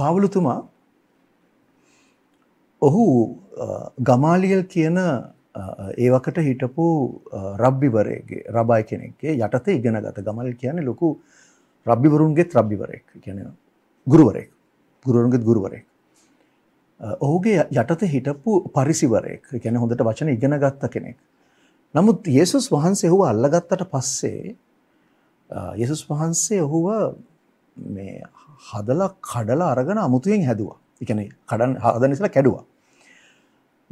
පාවලුතුමා ඔහු ගමාලියල් කියන ඒවකට හිටපු රබ්බිවරයගේ රබයි කෙනෙක්ගේ යටත ඉගෙන ගත ගමල් කියන්නේ ලොකු රබ්බිවරුන්ගේ ත්‍රබ්බිවරයෙක් කියන ගුරුවරයෙක් ගුරුවරුන්ගෙත් ගුරුවරයෙක් ඔහුගේ යටත හිටපු පරිසිවරයෙක් ගැන හොඳට වචන ඉගෙන ගත්ත කෙනෙක් නමුත් යේසුස් වහන්සේ ඔහුව අල්ලගත්තට පස්සේ යේසුස් වහන්සේ ඔහුව මේ හදලා කඩලා අරගෙන අමුතුවෙන් හැදුවා. ඒ කියන්නේ කඩන් හදන ඉස්සලා කැඩුවා.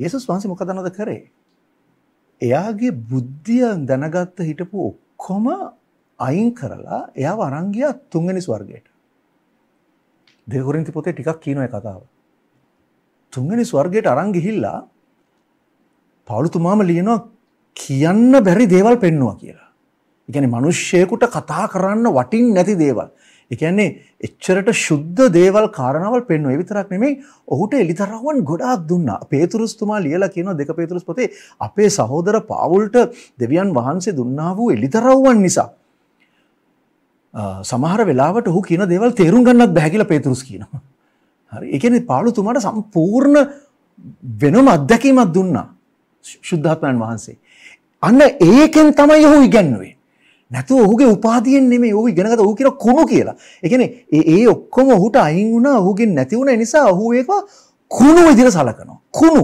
යේසුස් වහන්සේ මොකද නද කරේ? එයාගේ බුද්ධිය දැනගත්ත හිටපු ඔක්කොම අයින් කරලා එයාව අරන් ගියා තුන්වෙනි ස්වර්ගයට. දෙක කොරින්ති පොතේ ටිකක් කියන ඒ කතාව. තුන්වෙනි ස්වර්ගයට අරන් ගිහිල්ලා පාළුතුමාම ලියනවා කියන්න බැරි දේවල් පෙන්නවා කියලා. ඉගැන මනුෂ්‍යයකුට කතා කරන්න වටින් නැති දේවල් එකන්නේ එච්චරට ශුද්ධ දේවල් කාරණාවල් පෙන්වුවා. ඒ විතරක් නෙමෙයි ඔහුට එලිතරවන් ගොඩාක් දුන්නා. පේතුරුස්තුමා ලියලා කියනවා දෙක පේතුරුස් පොතේ අපේ සහෝදර පාවුල්ට දෙවියන් වහන්සේ දුන්නා වූ එලිතරවන් නිසා සමහර වෙලාවට ඔහු කියන දේවල් තේරුම් ගන්නත් බෑ කියලා පේතුරුස් කියනවා. හරි. ඒ කියන්නේ පාවුලතුමාට සම්පූර්ණ වෙනම අත්දැකීමක් දුන්නා. ශුද්ධාත්මයන් වහන්සේ. අන්න ඒකෙන් තමයි ඔහු ඉගැන්වුවේ. නැතුව ඔහුගේ උපාදියෙන් නෙමෙයි ඔහු ඉගෙනගත ඔහු කියන කුණු කියලා. ඒ කියන්නේ ඒ ඔක්කොම ඔහුට අයින් වුණා ඔහුගෙන් නැති වුණා නිසා ඔහු ඒක කුණු විදිහට සලකනවා. කුණු.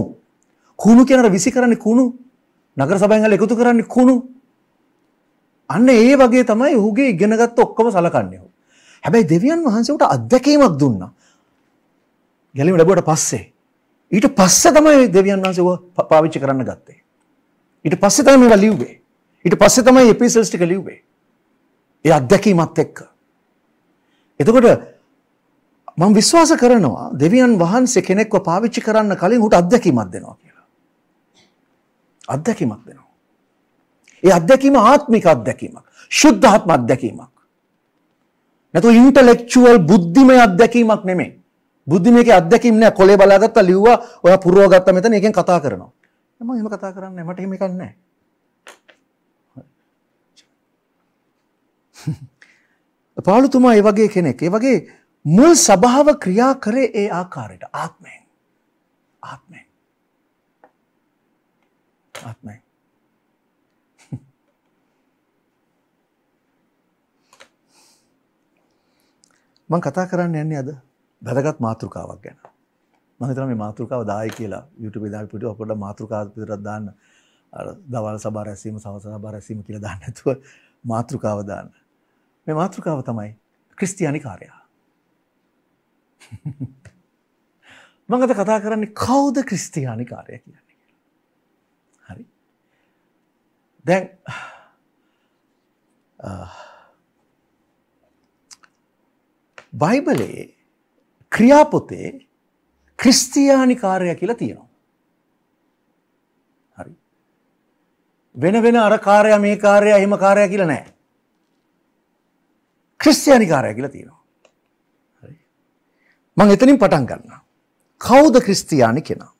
කුණු කියනට විසි කරන්නේ කුණු. නගර සභාවෙන් අල එකතු කරන්නේ කුණු. අන්න ඒ වගේ තමයි ඔහුගේ ඉගෙනගත්ත ඔක්කොම සලකන්නේ ඔහු. හැබැයි දෙවියන් වහන්සේ උට අත්දැකීමක් දුන්නා. ගැලීම ලැබුවට පස්සේ ඊට පස්සේ තමයි දෙවියන් වහන්සේ ඔය පාවිච්චි කරන්න ගත්තේ. ඊට පස්සේ තමයි මේවා ලිව්වේ. ඊට පස්සේ තමයි එපිසල්ස් ටික ලිව්වේ. ඒ අත්දැකීමත් එක්ක. එතකොට මම විශ්වාස කරනවා දෙවියන් වහන්සේ කෙනෙක්ව පාවිච්චි කරන්න කලින් උට අත්දැකීමක් දෙනවා කියලා. අත්දැකීමක් දෙනවා. ඒ අත්දැකීම ආත්මික අත්දැකීමක්. සුද්ධ ආත්ම අත්දැකීමක්. නැතු ඉන්ටලෙක්චුවල් බුද්ධිමය අත්දැකීමක් නෙමේ. බුද්ධිමයක අත්දැකීම් නෑ කොලේ බලාගත්තා ලිව්වා ඔයා පුරවගත්ත මෙතන එකෙන් කතා කරනවා. මම එහෙම කතා කරන්නේ මට එහෙම එකක් නෑ. පාලුතුමා ඒ වගේ කෙනෙක්. ඒ වගේ මුල් සභාව ක්‍රියා කරේ ඒ ආකාරයට ආත්මයෙන්. ආත්මයෙන්. ආත්මයෙන්. මම කතා කරන්න යන්නේ අද වැදගත් මාතෘකාවක් ගැන. මම හිතනවා මේ මාතෘකාව දායි කියලා YouTube දාපු පිටු අපිට මාතෘකාවක් විතරක් දාන්න අර දවල් සභා රැසීම සවස සභා රැසීම කියලා දාන්න නැතුව මාතෘකාව දාන්න. මේ මාතෘකාව තමයි ක්‍රිස්තියානි කාරයා. මඟද කතා කරන්නේ කවුද ක්‍රිස්තියානි කාරය කියන්නේ. හරි. දැන් බයිබලයේ ක්‍රියාපොතේ ක්‍රිස්තියානි කාරය කියලා තියෙනවා. හරි. වෙන වෙන අර කාරය මේ කාරය හිම කාරය කියල නෑ. ක්‍රිස්තියානිකාරය කියලා තියෙනවා. මං එතනින් පටන් ගන්නවා. කවුද ක්‍රිස්තියානි කෙනා?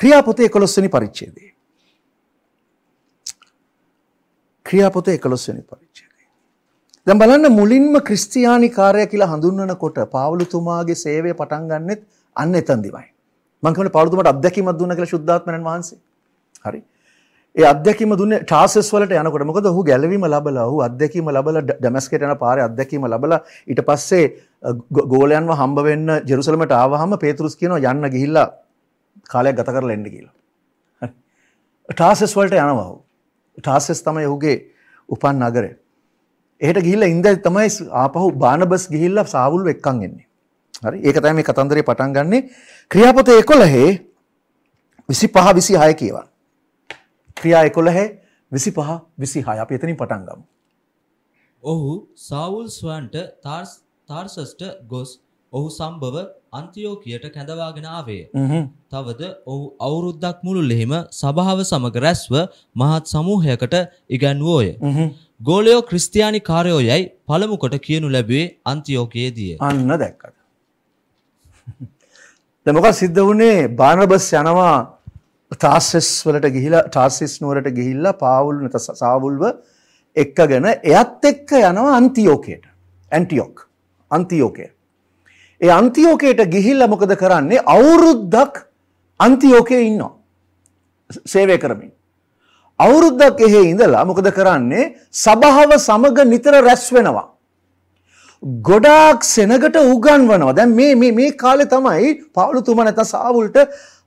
ක්‍රියාපොතේ 11 වෙනි පරිච්ඡේදයේ. ක්‍රියාපොතේ 11 වෙනි පරිච්ඡේදයේ. දැන් බලන්න මුලින්ම ක්‍රිස්තියානිකාරය කියලා හඳුන්වනකොට පාවලුතුමාගේ සේවය පටන් ගන්නෙත් අන්න එතනදිමයි. මං කියන්නේ පාවලුතුමාට අත්දැකීමක් දුන්නා කියලා සුද්ධාත්මයන් වහන්සේ. හරි. ඒ අධ්‍යක්ීම දුන්නේ ට්‍රාන්සස් වලට යනකොට මොකද ඔහු ගැලවීම ලැබලා ඔහු අධ්‍යක්ීම ලැබලා ඩමස්කේට යන පාරේ අධ්‍යක්ීම ලැබලා ඊට පස්සේ ගෝලයන්ව හම්බ වෙන්න ජෙරුසලමට ආවහම පේතරුස් කියනවා යන්න ගිහිල්ලා කාලයක් ගත කරලා එන්න කියලා. ට්‍රාන්සස් වලට යනවා ඔහු. ට්‍රාන්සස් තමයි ඔහුගේ උපන් නගරය. එහෙට ගිහිල්ලා ඉඳලා තමයි ආපහු බානබස් ගිහිල්ලා සාවුල් එක්කන් එන්නේ. හරි ඒක තමයි මේ කතන්දරේ පටන් ගන්නෙ. ක්‍රියාපතේ 11 25 26 කියවන. ක්‍රියා එකොළහැ විසි පහ විසි හය අප එතනින් පටන්ගම්. ඔහු සවුල්ස්වන්ට තාර්සස්ට ගොස් ඔහු සම්භව අන්තියෝකයට කැඳවාගෙන ආවේ. තවද ඔහු අවුරුද්දක් මුළු ලෙහෙම සභාව සමග රැස්ව මහත් සමූහයකට ඉගැන්වෝය. ගෝලයෝ ක්‍රස්තියානි කාරයෝ යැයි පළමුකොට කියනු ලැබේ අන්තියෝකයේදිය. අන්න දැක්කට. දෙමොක සිද්ධ වුණේ බානබස් යනවා තාසෙස් වලට ගිහිලා ටාසිස් නුවරට ගිහිල්ලා පාවුල් නැත සාවුල්ව එක්කගෙන එයත් එක්ක යනවා අන්තිෝකයට ඇන්ටියෝක් අන්තිෝකය ඒ අන්තිෝකයට ගිහිල්ලා මොකද කරන්නේ අවුරුද්දක් අන්තිෝකයේ ඉන්නවා සේවය කරමින් අවුරුද්දක් එහෙ ඉඳලා මොකද කරන්නේ සභාව සමග නිතර රැස් වෙනවා ගොඩාක් සෙනගට උගන්වනවා දැන් මේ මේ කාලේ තමයි පාවුලතුමා නැත්නම් සාවුල්ට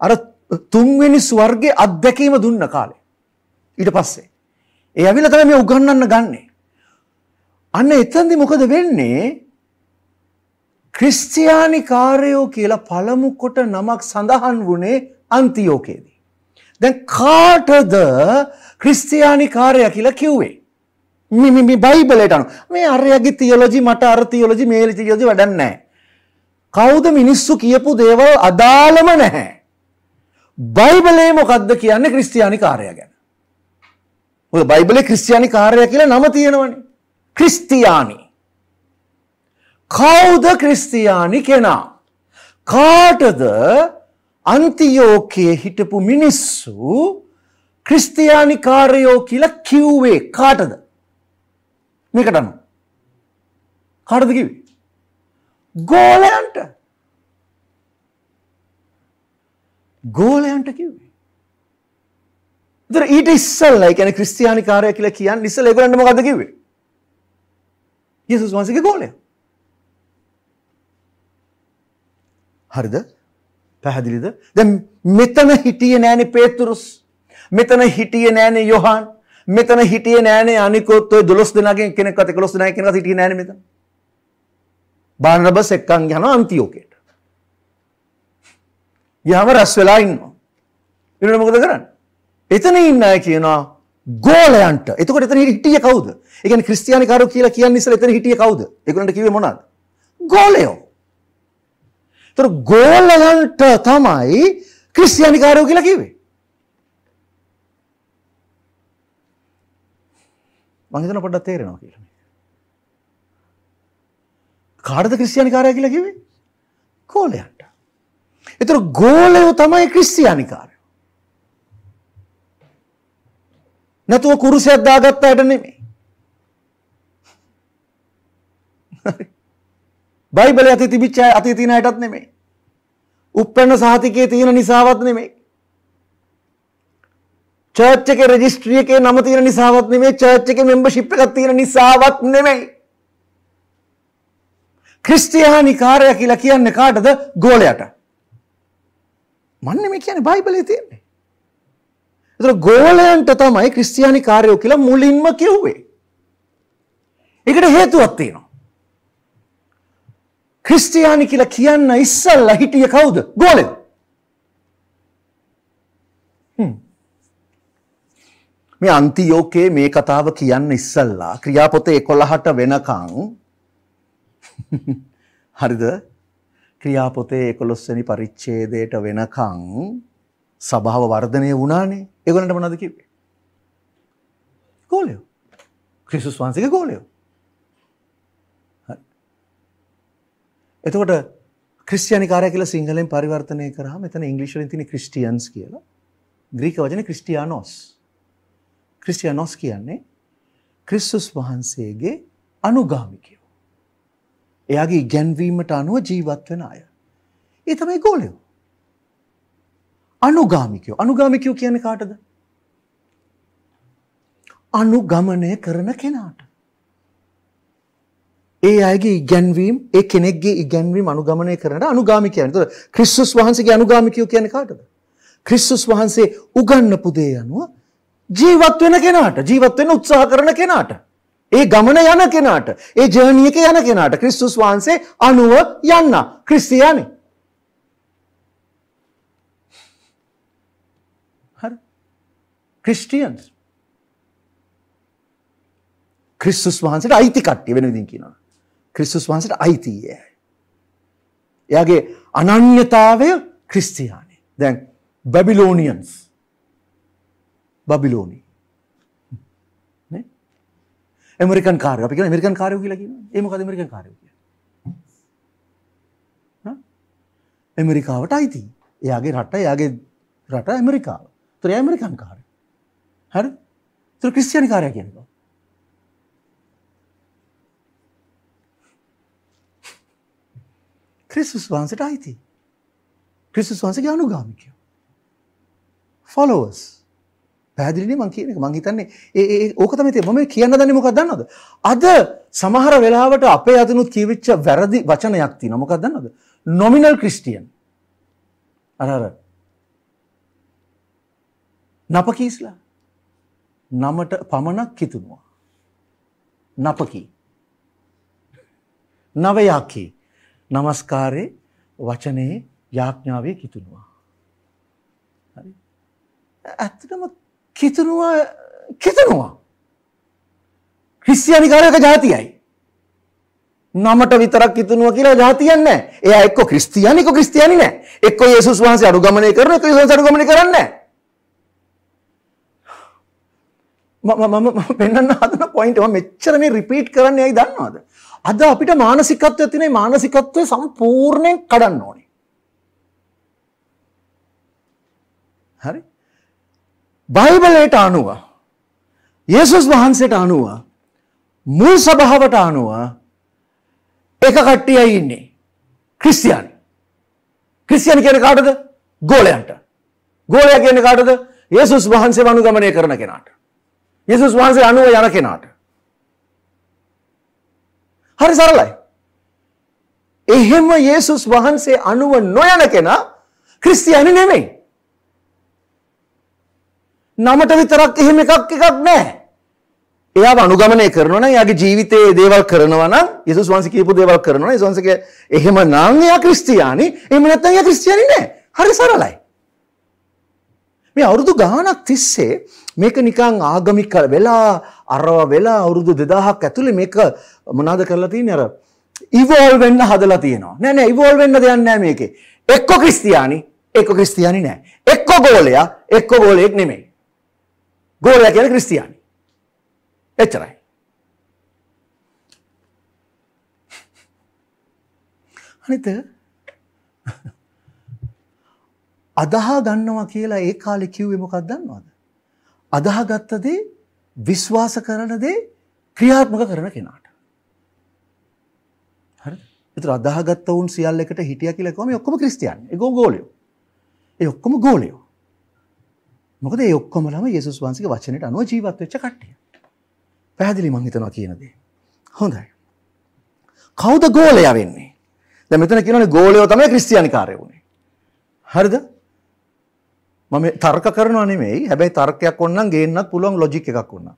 අර තුන්වෙනි ස්වර්ගයේ අත්දැකීම දුන්න කාලේ. ඊට පස්සේ. ඒ ඇවිල්ලා තමයි මේ උගන්වන්න ගන්නෙ. අන්න එතෙන්දි මොකද වෙන්නේ? ක්‍රිස්තියානි කාර්යෝ කියලා පළමු කොට නමක් සඳහන් වුණේ අන්තිෝකේදී. දැන් කාටද ක්‍රිස්තියානි කාර්යය කියලා කිව්වේ? මේ මේ බයිබලයට අනුව මේ අරයාගේ තියොලොජි මට අර තියොලොජි මේ තියොලොජි වැඩක් නැහැ. කවුද මිනිස්සු කියපු දේවල් අදාළම නැහැ. බයිබලේ මොකක්ද කියන්නේ ක්‍රිස්තියානි කාරය ගැන. ඔය බයිබලේ ක්‍රිස්තියානි කාරය කියලා නම තියෙනවනේ. ක්‍රිස්තියානි. කවුද ක්‍රිස්තියානි කෙනා? කාටද අන්තියෝකයේ හිටපු මිනිස්සු ක්‍රිස්තියානි කාරයෝ කියලා කිව්වේ කාටද? මේකට අනුව. කාටද කිව්වේ? ගෝලයන්ට. ගෝලයන්ට කිව්වේ. ඒතර ඊට ඉස්සෙල්ලා ඒ කියන්නේ ක්‍රිස්තියානි කාර්යය කියලා කියන්නේ ඉස්සෙල්ලා ඒගොල්ලන්ට මොකද්ද කිව්වේ? යේසුස් වහන්සේගේ ගෝලයා. හරිද? පැහැදිලිද? දැන් මෙතන හිටියේ නෑනේ පේතුරුස්. මෙතන හිටියේ නෑනේ යොහාන්. මෙතන හිටියේ නෑනේ අනිකොත් ඔය 12 දෙනාගෙන් කෙනෙක්වත් 11 දෙනා කෙනෙක්වත් හිටියේ නෑනේ මෙතන. බානබස් එක්කන් යනවා අන්තිෝකේ. යහම රැස් වෙලා ඉන්න. ඉන්නට මොකද කරන්න. එතන ඉන්න අය කියනවා ගෝලයන්ට එතකොට එතන හිටිය කවුද? ඒ කියන්නේ ක්‍රිස්තියානි කාරෝ කියලා කියන්නේ ඉස්සෙල්ලා එතන හිටිය කවුද? ඒගොල්ලන්ට කිව්වේ මොනවද? ගෝලයෝ. ඒතර ගෝලයන්ට තමයි ක්‍රිස්තියානි කාරෝ කියලා කිව්වේ. මං හිතන පොඩ්ඩක් තේරෙනවා කියලා. කාටද ක්‍රිස්තියානි කාරය කියලා කිව්වේ? ගෝලයන්ට. එතුර ගෝලයෝ තමයි ක්‍රිස්තියානිකාර. නැතුව කුරුසයක් දාගත්ත අයට නෙමේ. බයිබල ඇති තිබිච්ච අති තින අයටත් නෙමේ. උප්පන්න සාතිකයේ තියෙන නිසාවත් නෙමේ. චර්ච් එකේ රෙජිස්ට්‍රි එකේ නම තියෙන නිසාවත් නෙමේ චර්ච් එකේ මෙම්බර්ෂිප් එකක් තියෙන නිසාවත් නෙමෙයි. ක්‍රිස්තියානි කාර්යය කියලා කියන්නේ කාටද? ගෝලයට. මන්න මේ කියන බයිබලේ තියෙන්නේ. එතකොට ගෝලයන්ට තමයි ක්‍රිස්තියානි කාර්යෝ කියලා මුලින්ම කිව්වේ. ඒකට හේතුවක් තියෙනවා. ක්‍රිස්තියානි කියලා කියන්න ඉස්සල්ලා හිටිය කවුද? ගෝලයෝ. මේ අන්තියෝකේ මේ කතාව කියන්න ඉස්සල්ලා ක්‍රියාපොතේ 11ට වෙනකන් හරිද ක්‍රියාපොතේ 11 වෙනි පරිච්ඡේදයට වෙනකන් සභාව වර්ධනය වුණානේ. ඒගොල්ලන්ට මොනවද කිව්වේ? ගෝලියෝ. ක්‍රිස්තුස් වහන්සේගේ ගෝලියෝ. එතකොට ක්‍රිස්තියානි කාර්යය කියලා සිංහලෙන් පරිවර්තනය කරාම එතන ඉංග්‍රීසි වලින් තියෙන ක්‍රිස්ටියන්ස් කියලා. ග්‍රීක වචනේ ක්‍රිස්ටියානොස්. ක්‍රිස්ටියානොස් කියන්නේ ක්‍රිස්තුස් වහන්සේගේ අනුගාමිකය. එයාගේ ඉගැන්වීමට අනුව ජීවත් වෙන අය. ඒ තමයි ගෝලයෝ. අනුගාමිකයෝ. අනුගාමිකයෝ කියන්නේ කාටද? අනුගමනය කරන කෙනාට. ඒ අයගේ ඉගැන්වීම් ඒ කෙනෙක්ගේ ඉගැන්වීම් අනුගමනය කරනට අනුගාමිකයන්. ඒතකොට ක්‍රිස්තුස් වහන්සේගේ අනුගාමිකයෝ කියන්නේ කාටද? ක්‍රිස්තුස් වහන්සේ උගන්වපු දේ අනුව ජීවත් වෙන කෙනාට, ජීවත් වෙන්න උත්සාහ කරන කෙනාට. ඒ ගමන යන කෙනාට ඒ ජර්නි එක යන කෙනාට ක්‍රිස්තුස් වහන්සේ අනුව යන්න ක්‍රිස්තියානි හරි ක්‍රිස්ටියන්ස් ක්‍රිස්තුස් වහන්සේට අයිති කට්ටිය වෙන විදිහින් කියනවා ක්‍රිස්තුස් වහන්සේට අයිතිය එයාගේ අනන්‍යතාවය ක්‍රිස්තියානි දැන් බැබිලෝනියන්ස් බැබිලෝනි ඇමරිකන් කාරය අපි කියන ඇමරිකන් කාරයෝ කියලා කියනවා ඒ මොකද ඇමරිකන් කාරයෝ කියන්නේ ඇමරිකාවට අයිති එයාගේ රට එයාගේ රට ඇමරිකාව ඒතර එයා ඇමරිකන් කාරය හරි ඒතර ක්‍රිස්තියානි කාරය කියනවා ක්‍රිස්තුස් වහන්සේට අයිති ක්‍රිස්තුස් වහන්සේගේ අනුගාමිකයෝ followers පැහැදිලිනේ මං කියන එක. මං හිතන්නේ ඒ ඒ ඕක තමයි තියෙන්නේ. මම කියන්න දන්නේ මොකක්ද දන්නවද? අද සමහර වෙලාවට අපේ අතනුත් කියවිච්ච වැරදි වචනයක් තියෙනවා. මොකක්ද දන්නවද? nominal christian. අර අර නපකීස්ලා නමට පමණක් හිතුණවා. නපකී. නවයාකී. নমස්කාරේ වචනේ යාඥාවේ කිතුනවා. හරි. ඇත්තටම කිතුනවා කිතුනවා. ක්‍රිස්තියානිකාරයක ජාතියයි. නමට විතරක් කිතුනවා කියලා ජාතියක් නැහැ. එයා එක්ක ක්‍රිස්තියානි එක්ක ක්‍රිස්තියානි නැහැ. එක්ක යේසුස් වහන්සේ අනුගමනය කරන එක්ක යේසුස් අනුගමනය කරන්නේ නැහැ. මම මම මම පෙන්වන්න හදන පොයින්ට් මම මෙච්චර මේ රිපීට් කරන්න යයි දන්නවද? අද අපිට මානසිකත්වය තියෙන මානසිකත්වය සම්පූර්ණයෙන් කඩන්න ඕනේ. හරි? බයිබලයට අනුව යේසුස් වහන්සේට අනුව මුල් සභාවට අනුව එක කට්ටියයි ඉන්නේ ක්‍රිස්තියන් ක්‍රිස්තියන් කියන කාටද ගෝලයන්ට ගෝලය කියන කාටද යේසුස් වහන්සේ අනුගමනය කරන කෙනාට යේසුස් වහන්සේ අනුව යන කෙනාට හරි සරලයි එහෙම යේසුස් වහන්සේ අනුව නොයන කෙනා ක්‍රිස්තියානි නෙමෙයි නමට විතරක් එහෙම එකක් එකක් නෑ. එයා අනුගමනය කරනවා නම් එයාගේ ජීවිතයේ දේවල් කරනවා නම් යේසුස් වහන්සේ කියපු දේවල් කරනවා නම් යේසුස් වහන්සේ එහෙම නම් එයා ක්‍රිස්තියානි. එහෙම නැත්නම් එයා ක්‍රිස්තියානි නෑ. හරි සරලයි. මේ අවුරුදු ගාණක් තිස්සේ මේක නිකන් ආගමික වෙලා අරව වෙලා අවුරුදු 2000ක් ඇතුලේ මේක මොනවාද කරලා තියෙන්නේ අර ඉවෝල් වෙන්න හදලා තියෙනවා. නෑ නෑ ඉවෝල් වෙන්න දෙයක් නෑ මේකේ. එක්ක ක්‍රිස්තියානි, එක්ක ක්‍රිස්තියානි නෑ. එක්ක ගෝලයා, එක්ක ගෝලයෙක් නෙමෙයි. ගෝලයා කියන ක්‍රිස්තියානි. එච්චරයි. අනිත අදහා ගන්නවා කියලා ඒ කාලේ කිව්වේ මොකක් දන්නවද? අදහා ගත්ත දේ විශ්වාස කරන දේ ක්‍රියාත්මක කරන කෙනාට. හරිද? ඒතර අදහා ගත්ත උන් සියල්ල එකට හිටියා කියලා කිව්වම ඔක්කොම ක්‍රිස්තියානි. ඒගොල්ලෝ ගෝලියෝ. ඒ ඔක්කොම ගෝලියෝ. මොකද ඔක්කොමලම යෙසුස් වන්සගේ වචනයට අනුව ජීවත්වෙච්ච කට්ටිය පැහදිලි මංහිතනවා කියනදේ හොඳයි කෞද ගෝලය වෙන්නේ ද මෙතන කියන ගෝලයෝ තමයි ක්‍රස්තියානි කාරය වුණේ හරිද මම තර්ක කරන නෙමෙයි හැබැයි තර්කයක් ඔන්න ගේන්නත් පුළුවන් ලොජික් එකක් වන්න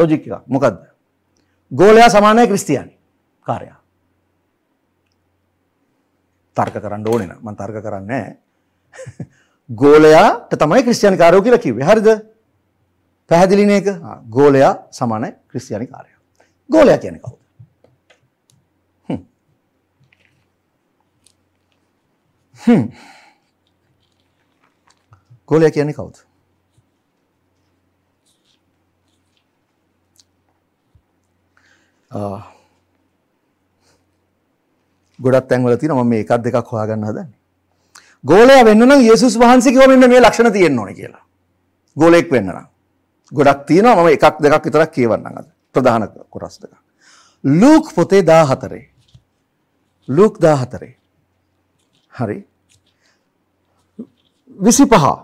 ලොජික් එකක් මොකක්ද ගෝලයා සමානය ක්‍රස්තියානි කාරයා තර්ක කරන්න ඕනෙන මන් තර්ක කරන්නේ ගෝලයාට තමයි ක්‍රිස්තියානි කාරයෝ කියලා කිව්වේ. හරිද? පැහැදිලි නේක? ගෝලයා සමානයි ක්‍රිස්තියානි කාරයෝ. ගෝලයා කියන්නේ කවුද? හ්ම්. ගෝලයා කියන්නේ කවුද? ගොඩක් තැන්වල තියෙනවා මම මේ එකක් දෙකක් හොයාගන්න හදන්නේ. ගෝලයා වෙන්න නම් යේසුස් වහන්සේ කිව්වා මෙන්න මේ ලක්ෂණ තියෙන්න ඕනේ කියලා. ගෝලෙක් වෙන්න නම්. ගොඩක් තියෙනවා මම එකක් දෙකක් විතරක් කියවන්නම් අද. ප්‍රධාන කොටස් දෙක. ලූක් පොතේ 14. ලූක් 14. හරි. 25.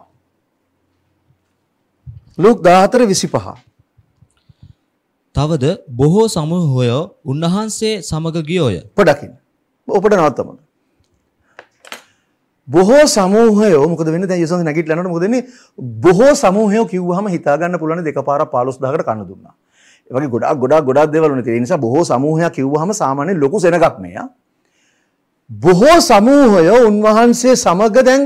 ලූක් 14 25. තවද බොහෝ සමූහය උන්වහන්සේ සමග ගියෝය. පොඩකින්. ඔබට නවත්තමු. බොහෝ සමූහයෝ මොකද වෙන්නේ දැන් යසන්ත නැගිටලානට මොකද වෙන්නේ බොහෝ සමූහයෝ කිව්වහම හිතා ගන්න පුළුවන් දෙකපාර 15000කට කන දුන්නා. ඒ වගේ ගොඩාක් ගොඩාක් ගොඩාක් දේවල් වුණා. ඒ නිසා බොහෝ සමූහයක් කිව්වහම සාමාන්‍ය ලොකු සෙනගක් මෙයා. බොහෝ සමූහයෝ උන්වහන්සේ සමග දැන්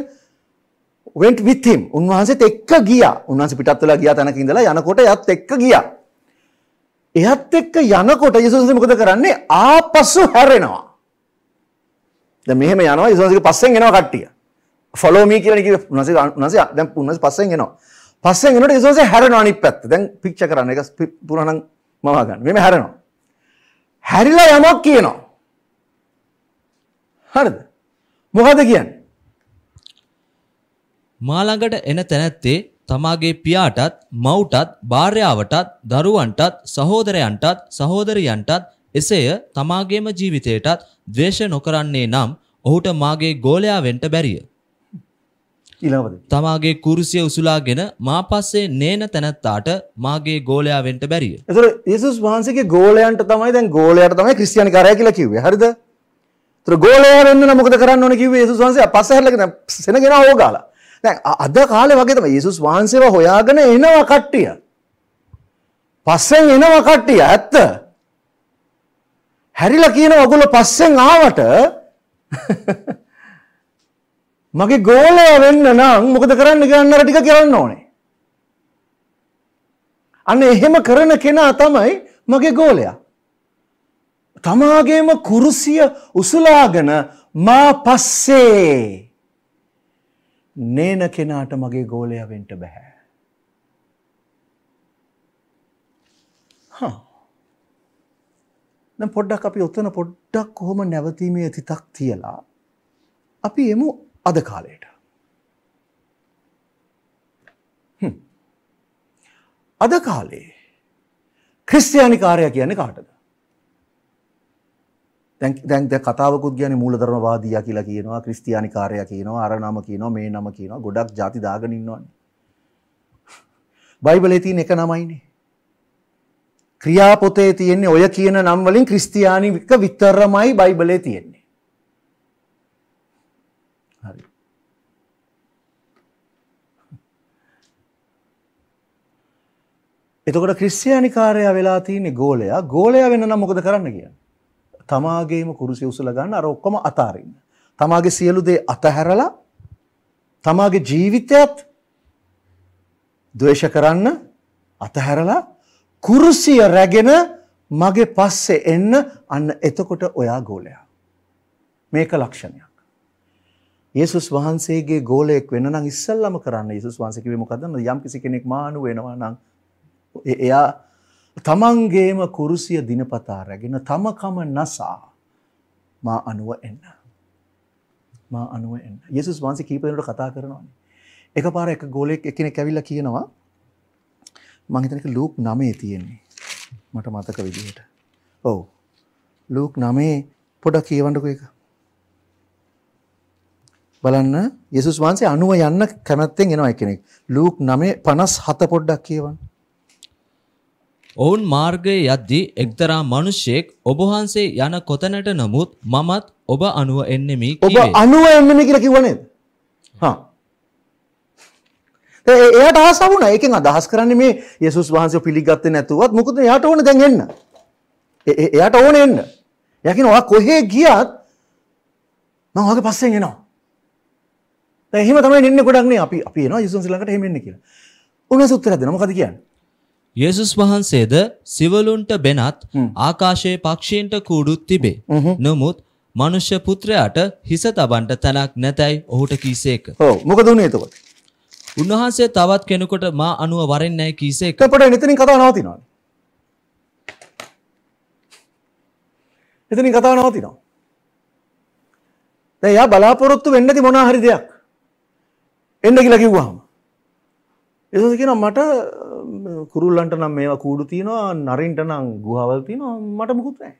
went with him. උන්වහන්සේත් එක්ක ගියා. උන්වහන්සේ පිටත් වෙලා ගියා තැනක ඉඳලා යනකොට එයත් එක්ක ගියා. එයත් එක්ක යනකොට යේසුස් මොකද කරන්නේ? ආපසු හැරෙනවා. දැන් මෙහෙම යනවා යේසුස්ගේ පස්සෙන් එනවා කට්ටිය. ෆොලෝමී කියලක නසේ නසේ දැන් පුන්නස පස්සෙන් එනවා පස්සෙන් එනට ඒසෝසේ හැරෙනවා අනිත් පැත්ත දැන් පික්චර් කරන්න එක පුරානම් මම ගන්න මෙමෙ හැරෙනවා හැරිලා යමක් කියනවා හරිද මොකද කියන්නේ මා ළඟට එන තැනැත්තේ තමාගේ පියාටත් මව්ටත් භාර්යාවටත් දරුවන්ටත් සහෝදරයන්ටත් සහෝදරියන්ටත් එසේය තමාගේම ජීවිතයටත් ද්වේෂ නොකරන්නේ නම් ඔහුට මාගේ ගෝලයා වෙන්ට බැරිය ඊළඟට තමාගේ කුරුසිය උසුලාගෙන මා පස්සේ නේන තැනැත්තාට මාගේ ගෝලයා වෙන්න බැරිය. ඒතර යේසුස් වහන්සේගේ ගෝලයන්ට තමයි දැන් ගෝලයාට තමයි ක්‍රිස්තියානි කාර්යය කියලා කිව්වේ. හරිද? ඒතර ගෝලයා වෙන්න නම් මොකද කරන්න ඕනේ කිව්වේ යේසුස් වහන්සේ පස්ස හැරලා දැන් සෙනගෙන ඕගාලා. දැන් අද කාලේ වගේ තමයි යේසුස් වහන්සේව හොයාගෙන එනවා කට්ටිය. පස්සෙන් එනවා කට්ටිය ඇත්ත. හැරිලා කියන ඔගොල්ලෝ පස්සෙන් ආවට මගේ ගෝලය වෙන්න නම් මොකද කරන්න කියන්න ටික කරන්න ඕනේ. අන්න එහෙම කරන කෙනා තමයි මගේ ගෝලයා. තමාගේම කුරුසිය උසුලාගෙන මා පස්සේ නේන කෙනාට මගේ ගෝලයා වෙන්න බෑ. දැන් පොඩ්ඩක් අපි ඔතන පොඩ්ඩක් කොහොම නැවතීමේ තිතක් තියලා අපි එමු අද කාලයට. අද කාලේ ක්‍රිස්තියානි කාරය කියන්නේ කාටද. දැන් කතාවකුත් ගැන මූලධර්මවාදීය කියලා කියනවා ක්‍රිස්තියානි කාරය කියනවා අර නම කියනවා මේ නම කියනවා ගොඩක් ජාති දාගෙන ඉන්නවන්නේ. බයිබලේ තියෙන එක නමයිනේ. ක්‍රියාපොතේ තියෙන්නේ ඔය කියන නම් වලින් ක්‍රිස්තියානික විතරමයි බයිබලේ තියෙන්නේ. එතකොට ක්‍රිස්තියානිකාරයා වෙලා තියෙන්නේ ගෝලයා ගෝලයා වෙන්න නම් මොකද කරන්න කියන්නේ? තමාගේම කුරුසිය උසලා ගන්න අර ඔක්කොම අතාරින්න. තමාගේ සියලු දේ අතහැරලා තමාගේ ජීවිතයත් ද්වේෂ කරන්න අතහැරලා කුරුසිය රැගෙන මගේ පස්සේ එන්න අන්න එතකොට ඔයා ගෝලයා. මේක ලක්ෂණයක්. යේසුස් වහන්සේගේ ගෝලයෙක් වෙන නම් ඉස්සල්ලාම කරන්න යේසුස් වහන්සේ කිව්වේ මොකද්ද? යම් කිසි කෙනෙක් මානු වෙනවා නම් එයා තමන්ගේම කුරුසිය දිනපතා රැගෙන තමකම නසා මා අනුව එන්න. මා අනුව එන්න. යේසුස් වහන්සේ කීප දෙනෙකුට කතා කරනවානේ. එකපාර එක ගෝලෙක් එක්කෙනෙක් ඇවිල්ලා කියනවා මම හිතන එක ලූක් 9 තියෙන්නේ. මට මතක විදිහට. ඔව්. ලූක් 9 පොඩක් කියවන්නකෝ ඒක. බලන්න යේසුස් වහන්සේ අනුව යන්න කැමැත්තෙන් එනවා එක්කෙනෙක්. ලූක් 9 57 පොඩ්ඩක් කියවන්න. ඔවුන් මාර්ගයේ යද්දී එක්තරා මිනිසෙක් ඔබ වහන්සේ යන කොතැනට නමුත් මමත් ඔබ අනුව එන්නෙමි කිව්වේ. ඔබ අනුව එන්නෙමි කියලා කිව්ව නේද? හා. එයාට ආස වුණා. ඒකෙන් අදහස් කරන්නේ මේ යේසුස් වහන්සේ පිළිගත්තේ නැතුවත් මොකද එයාට ඕනේ දැන් එන්න. එයාට ඕනේ එන්න. එයා කියනවා කොහේ ගියත් මම ඔයාගේ පස්සෙන් එනවා. දැන් එහෙම තමයි එන්නේ ගොඩක් නේ අපි අපි එනවා යේසුස් ළඟට එහෙම එන්න කියලා. උන්වහන්සේ උත්තර දෙනවා මොකද කියන්නේ? යේසුස් වහන්සේද සිවලුන්ට බෙනත් ආකාශයේ පක්ෂීන්ට කූඩුත් තිබේ. නමුත් මනුෂ්‍ය පුත්‍රයාට හිස තබන්ට තැනක් නැතැයි ඔහුට කීසේක. ඔව් මොකද උනේ එතකොට? උන්වහන්සේ තවත් කෙනෙකුට මා අනුව වරෙන් නැහැ කීසේක. එතකොට එතනින් කතාව නවතිනවා. එතනින් කතාව නවතිනවා. දැන් යා බලාපොරොත්තු වෙන්නේ නැති මොනවා හරි දෙයක්. එන්න කියලා කිව්වහම. ඒසොස් කියනවා මට කුරුල්ලන්ට නම් මේවා කූඩු තියෙනවා නරින්ට නම් ගුහවල් තියෙනවා මට මුකුත් නෑ.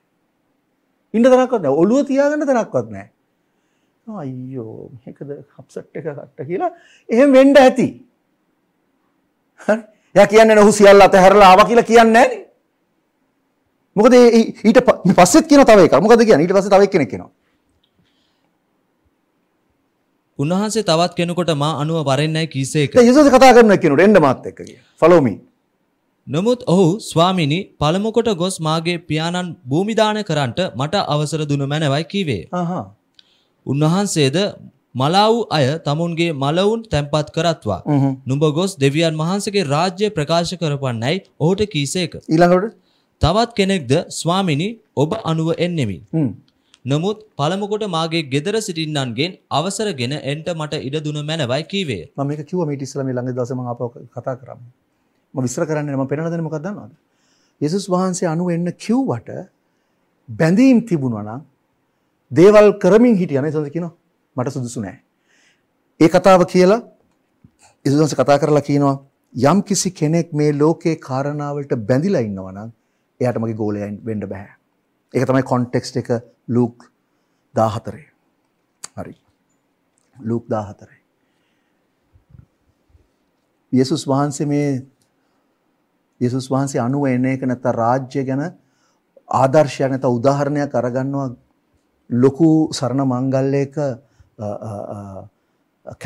ඉන්න තැනක්වත් නෑ. ඔළුව තියාගන්න තැනක්වත් නෑ. අයියෝ මේකද අප්සෙට් එක කට්ට කියලා එහෙම වෙන්න ඇති. හරි. එයා කියන්නේ ඔහු සියල්ල අතහැරලා ආවා කියලා කියන්නේ නෑනේ. මොකද ඊට පස්සෙත් කියන තව එකක්. මොකද කියන්නේ ඊට පස්සේ තව එක්කෙනෙක් කියනවා. උන්වහන්සේ තවත් කෙනෙකුට මා අනුව වරෙන්නයි කීසේ එක. යේසුස් කතා කරන කෙනෙකුට එන්න මාත් එක්ක කියලා. follow me. නමුත් ඔහු ස්වාමිනි පළමු කොට ගොස් මාගේ පියාණන් භූමි දාන කරන්නට මට අවසර දුන මැනවයි කීවේ. ආහා. උන්වහන්සේද මලා වූ අය තමුන්ගේ මලවුන් තැන්පත් කරත්වා. නුඹ ගොස් දෙවියන් වහන්සේගේ රාජ්‍ය ප්‍රකාශ කරපන්නයි ඔහුට කීසේක. ඊළඟට තවත් කෙනෙක්ද ස්වාමිනි ඔබ අනුව එන්නෙමි. නමුත් පළමුකොට මාගේ ගෙදර සිටින්නන්ගෙන් අවසරගෙන එන්ට මට ඉඩ දුන මැනවයි කීවේ මම මේක කිව්ව මීට ඉස්සෙල්ලා මේ ළඟ දවසේ මම ආපහු කතා කරා මම විස්තර කරන්නේ මම පෙන්නලා දෙන්නේ මොකක්ද දන්නවද යේසුස් වහන්සේ අනු එන්න කිව්වට බැඳීම් තිබුණා නම් දේවල් කරමින් හිටියා නේද කියනවා මට සුදුසු නෑ ඒ කතාව කියලා යේසුස් වහන්සේ කතා කරලා කියනවා යම් කිසි කෙනෙක් මේ ලෝකේ කාරණාවලට බැඳිලා ඉන්නවා නම් එයාට මගේ ගෝලයෙන් වෙන්න බෑ එක තමයි කොන්ටෙක්ස්් එක ලූක් දාහතරේ හරි ලූක් දාහතරේ යසුස් වහන්සේ මේ යසුස් වහන්සේ අනුව එන එක නැත රාජ්‍ය ගැන ආදර්ශයක් නැත උදාහරණයක් අරගන්නවා ලොකු සරණ මංගල්ලයක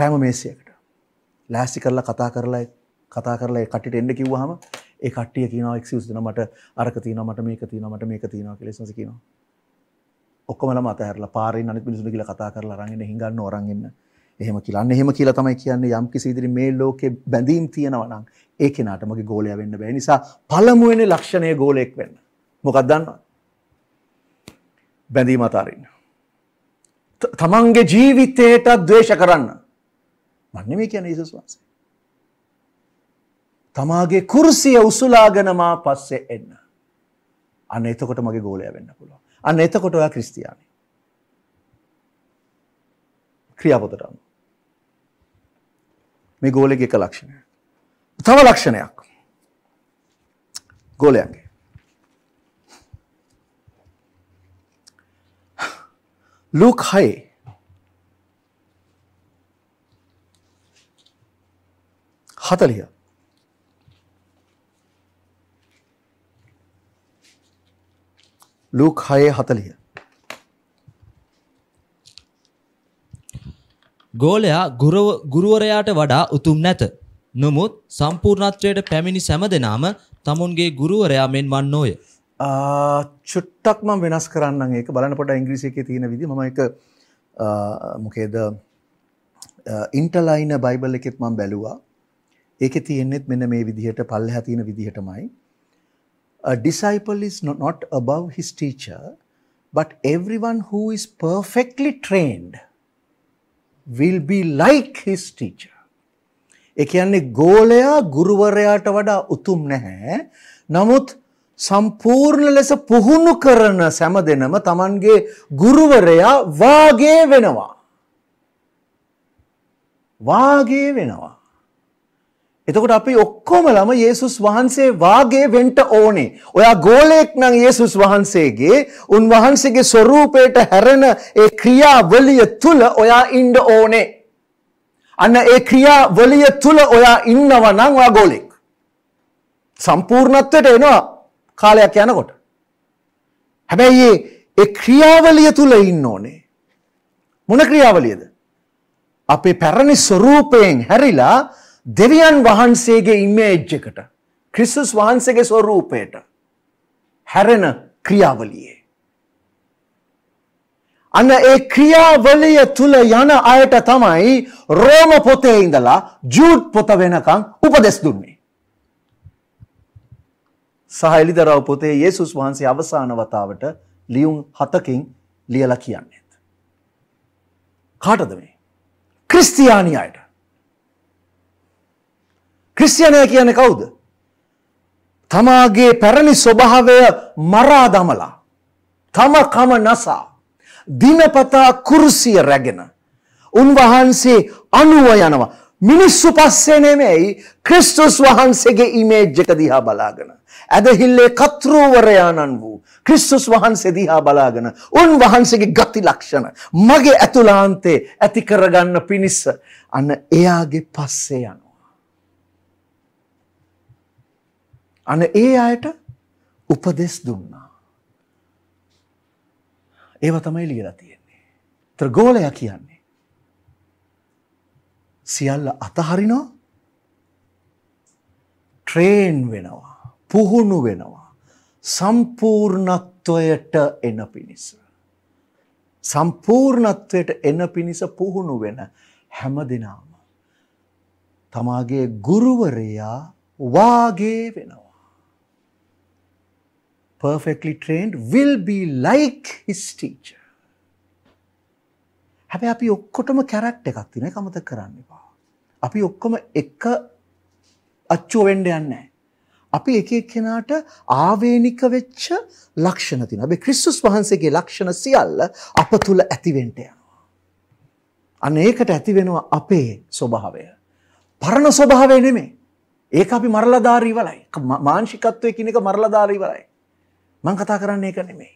කෑම මේසියකට ලෑස්ති කරලා කතා කරලා කතා කරලා කටිට එන්න කිව්වහම ඒ කට්ටිය කියනවා එක්ස්කියුස් දෙනවා මට අරක තියෙනවා මට මේක තියෙනවා මට මේක තියෙනවා කියලා ඉස්සන්ස කියනවා. ඔක්කොම ළම අතහැරලා පාරෙන් අනිත් මිනිස්සුන්ට කියලා කතා කරලා අරන් එන්න හිඟන්න අරන් එන්න. එහෙම කියලා අන්න එහෙම කියලා තමයි කියන්නේ යම් කිසි ඉදිරි මේ ලෝකේ බැඳීම් තියෙනවා නම් ඒ කෙනාට මගේ ගෝලයා වෙන්න බෑ. නිසා පළමු වෙන ලක්ෂණය ගෝලයක් වෙන්න. මොකක්ද දන්නවද? බැඳීම අතාරින්න. තමන්ගේ ජීවිතයට ද්වේෂ කරන්න. මන්නේ මේ කියන්නේ යේසුස් වහන්සේ. තමාගේ කුරසිය උසුලාගෙන මා පස්සේ එන්න. අන්න එතකොට මගේ ගෝලයා වෙන්න පුළුවන්. අන්න එතකොට ඔයා ක්‍රිස්තියානි. ක්‍රියාපදට අනුව. මේ ගෝලයේ එක ලක්ෂණය. තව ලක්ෂණයක්. ගෝලයාගේ ලූක් හයේ හතලිය ලූක් 6:40 ගෝලයා ගුරුවරයාට වඩා උතුම් නැත. නමුත් සම්පූර්ණත්වයට පැමිණි සෑම තමුන්ගේ ගුරුවරයා මෙන් වන්නෝය. චුට්ටක් මම වෙනස් කරන්නම් ඒක බලන්න පොඩ්ඩක් ඉංග්‍රීසි එකේ තියෙන විදිහ මම ඒක මොකේද ඉන්ටර්ලයින බයිබල් එකෙත් මම බැලුවා. ඒකේ තියෙන්නේත් මෙන්න මේ විදිහට පල්ලෙහා තියෙන විදිහටමයි. a disciple is not, not above his teacher, but everyone who is perfectly trained will be like his teacher. ඒ කියන්නේ ගෝලයා ගුරුවරයාට වඩා උතුම් නැහැ. නමුත් සම්පූර්ණ ලෙස පුහුණු කරන සෑම තමන්ගේ ගුරුවරයා වාගේ වෙනවා. වාගේ වෙනවා. එතකොට අපි ඔක්කොම ළම යේසුස් වහන්සේ වාගේ වෙන්න ඕනේ. ඔයා ගෝලයක් නම් යේසුස් වහන්සේගේ උන්වහන්සේගේ ස්වરૂපයට හැරෙන ඒ ක්‍රියාවලිය තුල ඔයා ඉන්න ඕනේ. අන්න ඒ ක්‍රියාවලිය තුල ඔයා ඉන්නව නම් ඔයා ගෝලෙක්. සම්පූර්ණත්වයට එනවා කාලයක් යනකොට. හැබැයි ඒ ක්‍රියාවලිය තුල ඉන්න ඕනේ. මොන ක්‍රියාවලියද? අපේ පැරණි ස්වરૂපයෙන් හැරිලා දෙවියන් වහන්සේගේ ඉමේජ් එකට ක්‍රිස්තුස් වහන්සේගේ ස්වරූපයට හැරෙන ක්‍රියාවලියේ. අන්න ඒ ක්‍රියාවලිය තුළ යන අයට තමයි රෝම පොතේ ඉඳලා ජූඩ් පොත වෙනකං උපදෙස් දුන්නේ. සහ එලිදරව් පොතේ යේසුස් වහන්සේ අවසාන වතාවට ලියුම් හතකින් ලියලා කියන්නේත්. කාටද මේ? ක්‍රිස්තියානි අයට. ක්‍රිස්තියානය කියන්නේ කවුද? තමාගේ පැරණි ස්වභාවය මරා දමලා තම කම නසා දිනපතා කුරුසිය රැගෙන උන්වහන්සේ අනුව යනවා මිනිස්සු පස්සේ නෙමෙයි ක්‍රිස්තුස් වහන්සේගේ ඉමේජ් එක දිහා බලාගෙන ඇදහිල්ලේ කතරෝවරයාණන් වූ ක්‍රිස්තුස් වහන්සේ දිහා බලාගෙන උන්වහන්සේගේ ගති ලක්ෂණ මගේ ඇතුළාන්තේ ඇති කරගන්න පිණිස අන්න එයාගේ පස්සේ යනවා අන ඒ අයට උපදෙස් දුන්නා. ඒව තමයි ලියලා තියෙන්නේ. ත්‍රගෝලයා කියන්නේ. සියල්ල අතහරිනවා ට්‍රේන් වෙනවා පුහුණු වෙනවා සම්පූර්ණත්වයට එන පිණිස. සම්පූර්ණත්වයට එන පිණිස පුහුණු වෙන හැම දෙනාම. තමාගේ ගුරුවරයා වාගේ වෙනවා. perfectly trained will be like his teacher. හැබැයි අපි ඔක්කොටම කැරක්ටර් එකක් තියෙන කමතක කරන්න එපා. අපි ඔක්කොම එක අච්චුව වෙන්න යන්නේ නැහැ. අපි එක එක්කෙනාට ආවේනික වෙච්ච ලක්ෂණ තියෙනවා. අපි ක්‍රිස්තුස් වහන්සේගේ ලක්ෂණ සියල්ල අප තුල ඇතිවෙන්න යනවා. අන්න ඒකට ඇති වෙනවා අපේ ස්වභාවය. පරණ ස්වභාවය නෙමෙයි. ඒක අපි මරලා දාරි ඉවරයි. මානසිකත්වයේ කියන එක මරලා දාරි ඉවරයි. මං කතා කරන්නේ එක නෙමෙයි.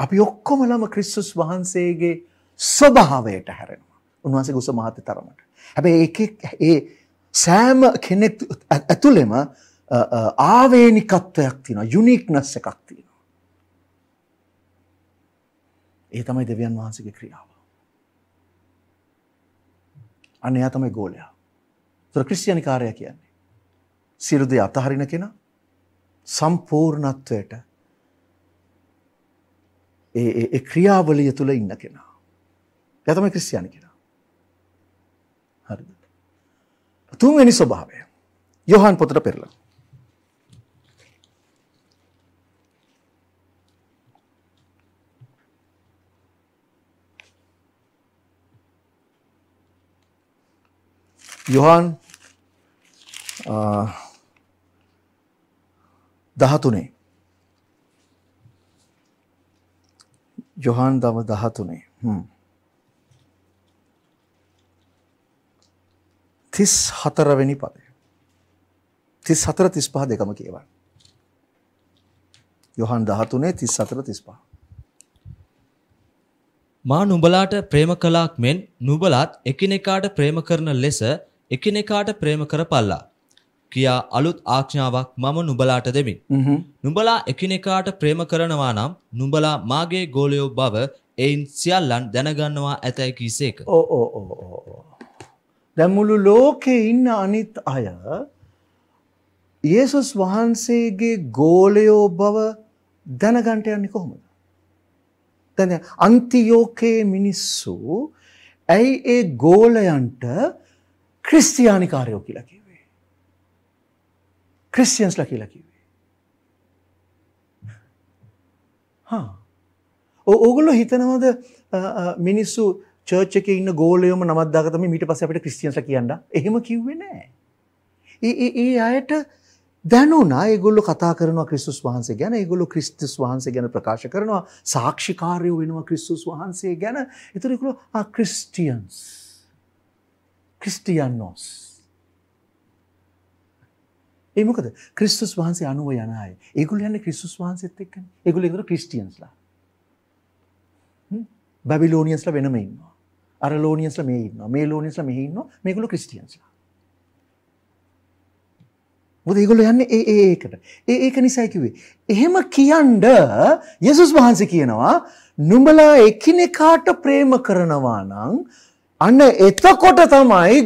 අපි ඔක්කොම ළම ක්‍රිස්තුස් වහන්සේගේ ස්වභාවයට හැරෙනවා. උන්වහන්සේ උස මහත තරමට. හැබැයි ඒ ඒ සෑම කෙනෙක් ඇතුළෙම ආවේනිකත්වයක් තියෙනවා. යුනික්නස් එකක් තියෙනවා. ඒ තමයි දෙවියන් වහන්සේගේ ක්‍රියාව. අන්න එයා තමයි ගෝලයා. ඒතර ක්‍රිස්තියානි කාර්යය කියන්නේ. සියලු දේ අතහරින කෙනා සම්පූර්ණත්වයට ඒ ඒ ක්‍රියාවලිය තුළ ඉන්න කෙනා. යතම ක්‍රිස්තියානි කෙනා. හරිද? තුන්වෙනි ස්වභාවය. යොහන් පොතට පෙරලා. යොහන් දහතුනේ ජොහන් දම දහතුනේ තිස් හතරවෙනි පදය තිස් හතර තිස් පහ දෙකම කියවන්න යොහන් දහතුනේ තිස් සතර තිස් පහ මා නුඹලාට ප්‍රේම කලාක් මෙන් නුබලාත් එකිනෙකාට ප්‍රේම කරන ලෙස එකිනෙකාට ප්‍රේම කරපල්ලා කියා අලුත් ආඥාවක් මම නුඹලාට දෙමින් නුඹලා එකිනෙකාට ප්‍රේම කරනවා නම් නුඹලා මාගේ ගෝලයෝ බව එයින් සියල්ලන් දැනගන්නවා ඇතැයි කීසේක ඕ ඕ ඕ දැමුළු ලෝකේ ඉන්න අනිත් අය යේසුස් වහන්සේගේ ගෝලයෝ බව දැනගන්ට යන්නේ කොහොමද තැන අන්තියෝකයේ මිනිස්සු ඇයි ඒ ගෝලයන්ට ක්‍රිස්තියානිකාරයෝ කියලකි. ක්‍රිස්තියන්ස්ලා කියලා කිව්වේ. හා. ඕගොල්ලෝ හිතනවද මිනිස්සු චර්ච් එකේ ඉන්න ගෝලයෝම නමක් දාලා තමයි ඊට පස්සේ අපිට ක්‍රිස්තියන්ස්ලා කියන්න. එහෙම කිව්වේ නෑ. ඒ ඒ අයට දැනුණා ඒගොල්ලෝ කතා කරනවා ක්‍රිස්තුස් වහන්සේ ගැන ඒගොල්ලෝ ක්‍රිස්තුස් වහන්සේ ගැන ප්‍රකාශ කරනවා සාක්ෂිකාරයෝ වෙනවා ක්‍රිස්තුස් වහන්සේ ගැන. ඒතර ඒගොල්ලෝ ආ ක්‍රිස්තියන්ස් ක්‍රිස්තියන්නෝස් ඒ මොකද ක්‍රිස්තුස් වහන්සේ අනුව යන අය. ඒගොල්ලෝ යන්නේ ක්‍රිස්තුස් වහන්සේත් එක්කනේ. ඒගොල්ලෝ ඒතර ක්‍රිස්තියන්ස්ලා. බැබිලෝනියන්ස්ලා වෙනම ඉන්නවා. අර ලෝනියන්ස්ලා මේ ඉන්නවා. මේ ලෝනියන්ස්ලා මෙහි ඉන්නවා. මේගොල්ලෝ ක්‍රිස්තියන්ස්ලා. මොකද ඒගොල්ලෝ යන්නේ ඒ ඒ ඒකට. ඒ ඒක නිසයි කිව්වේ. එහෙම කියනද යේසුස් වහන්සේ කියනවා නුඹලා එකිනෙකාට ප්‍රේම කරනවා නම් අන්න එතකොට තමයි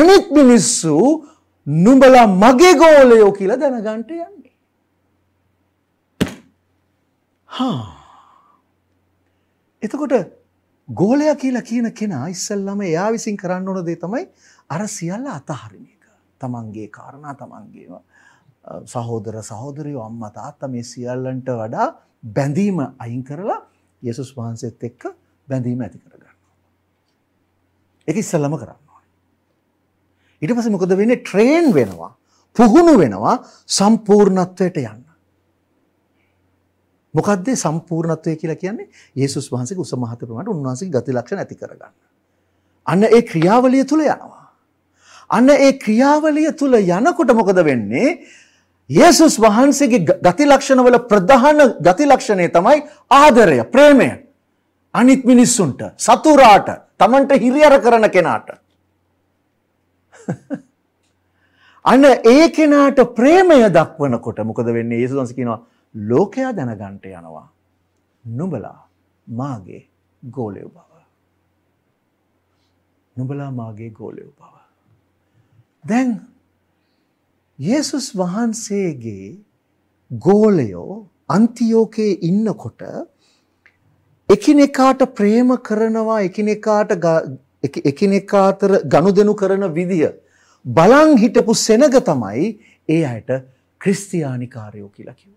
අනිත් මිනිස්සු නුඹලා මගේ ගෝලයෝ කියලා දැනගන්ට යන්නේ. හා එතකොට ගෝලයා කියලා කියන කෙනා ඉස්සල්ලම එයා විසින් කරන්න ඕන දේ තමයි අර සියල්ල අතහරින එක. තමන්ගේ කාරණා තමන්ගේව සහෝදර සහෝදරයෝ අම්මා තාත්තා මේ සියල්ලන්ට වඩා බැඳීම අයින් කරලා යේසුස් වහන්සේත් එක්ක බැඳීම ඇති කරගන්නවා. ඒක ඉස්සල්ලම කරන්න. ඉට පස මොකද වෙන්නේ ට්‍රේන් වෙනවා පුහුණු වෙනවා සම්පූර්ණත්වයට යන්න. මොකක්දේ සම්පූර්ණත්වය කියලා කියන්නේ ඒසුස් වහන්සේ උසමහතපමට උන්වහන්සේ ගති ලක්ෂණ ඇති කරගන්න. අන්න ඒ ක්‍රියාවලිය තුළ යනවා. අන්න ඒ ක්‍රියාවලිය තුළ යනකොට මොකද වෙන්නේ යේසුස් වහන්සේගේ ගති ලක්ෂණවල ප්‍රධාන ගති ලක්ෂණය තමයි ආදරය ප්‍රේමය අනිත් මිනිස්සුන්ට සතුරාට තමන්ට හිරියර කරන කෙනාට අන ඒ කෙනාට ප්‍රේමය දක්වනකොට මොකද වෙන්නේ යේසුස් වහන්සේ කියනවා ලෝකයා දැනගන්න යනවා. නුඹලා මාගේ ගෝලයෝ බව. නුඹලා මාගේ ගෝලයෝ බව. දැන් යේසුස් වහන්සේගේ ගෝලයෝ අන්තිෝකයේ ඉන්නකොට එකිනෙකාට ප්‍රේම කරනවා එකිනෙකාට එකිනෙකා අතර ගනුදෙනු කරන විදිය බලන් හිටපු සෙනග තමයි ඒ අයට ක්‍රිස්තියානි කාර්යෝ කියලා කිව්වේ.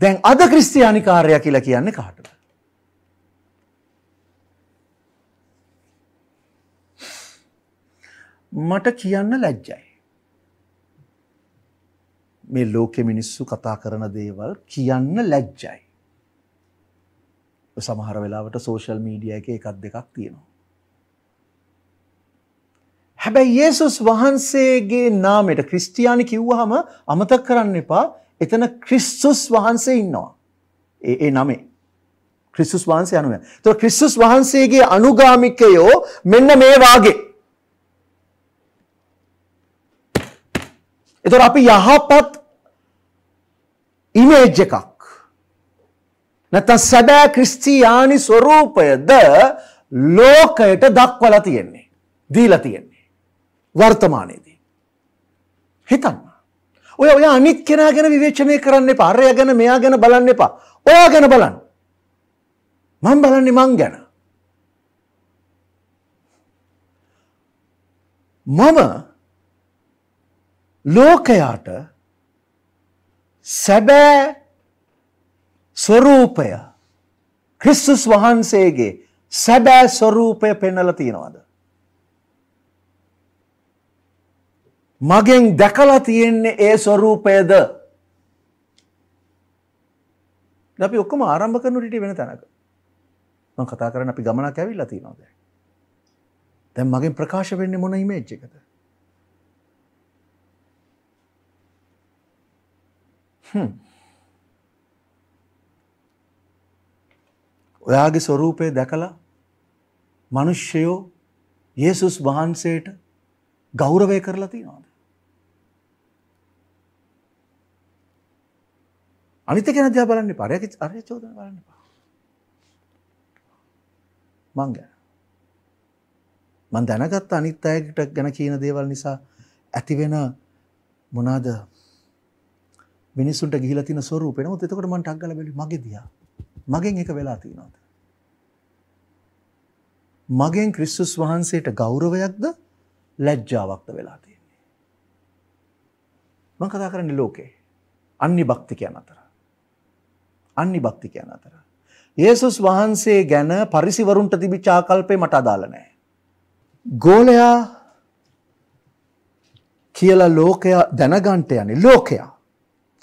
දැන් අද ක්‍රිස්තියානි කාර්යය කියලා කියන්නේ කාටද? මට කියන්න ලැජ්ජයි. මේ ලෝකෙ මිනිස්සු කතා කරන දේවල් කියන්න ලැජ්ජයි. සමහර වෙලාවට සෝෂල් මීඩිය එක එකක් දෙකක් තියෙනවා. හැබැයි ඒසුස් වහන්සේගේ නාමයට ක්‍රිස්ටයානි කිව්වහම අමතක් කරන්න එපා එතන ක්‍රිස්සුස් වහන්සේ ඉන්නවා. ඒ නමේ. ක්‍රිස්සුස් වහන්සේ අනුව. තො ක්‍රිස්සුස් වහන්සේගේ අනුගාමිකයෝ මෙන්න මේ වාගේ. එතොර අපි යහපත් ඉමේජ් එකක් නැත්තම් සැබෑ ක්‍රිස්තියානි ස්වરૂපයද ලෝකයට දක්වලා තියෙන්නේ. දීලා තියෙන්නේ. වර්තමානයේදී. හිතන්න. ඔය ඔය අනිත් කෙනා ගැන විවේචනය කරන්න එපා. අරයා ගැන මෙයා ගැන බලන්න එපා. ඔයා ගැන බලන්න. මම බලන්නේ මං ගැන. මම ලෝකයාට සැබෑ ස්වરૂපය ක්‍රිස්තුස් වහන්සේගේ සැබෑ ස්වරූපය පෙන්නල තියෙනවාද. මගෙන් දැකලා තියෙන්නේ ඒ ස්වරූපයද අපි ඔක්කොම ආරම්භ කරනු ටිට වෙන තැනක ම කතා කරන අපි ගමනක් ඇවිල්ලා තියෙනවාද දැන් මගින් ප්‍රකාශ වෙන්නේ මොන ඉමේච්ච එකද හ්ම් ඔයාගේ ස්වරූපය දැකලා මිනිස්සයෝ යේසුස් වහන්සේට ගෞරවය කරලා තියනවාද? අනිත් කෙනා දිහා බලන්න එපා. අරය අරය චෝදන බලන්න එපා. මං ගැන. මං දැනගත්ත අනිත් අයට ගැන කියන දේවල් නිසා ඇති වෙන මොනවාද මිනිස්සුන්ට ගිහිලා තියෙන ස්වරූපේ. නමුත් එතකොට මං ටක් ගාලා බැලුවේ මගේ දිහා. මගෙන් එක වෙලා තියෙනවද? මගෙන් ක්‍රිස්තුස් වහන්සේට ගෞරවයක්ද ලැජ්ජාවක්ද වෙලා තියෙන්නේ. මම කතා කරන්නේ ලෝකේ අනි භක්තිකයන් අතර. අනි භක්තිකයන් අතර. යේසුස් වහන්සේ ගැන පරිසිවරුන්ට තිබිච්ච ආකල්පේ මට අදාළ නැහැ. ගෝලයා කියලා ලෝකයා දැනගන්ට යන්නේ ලෝකයා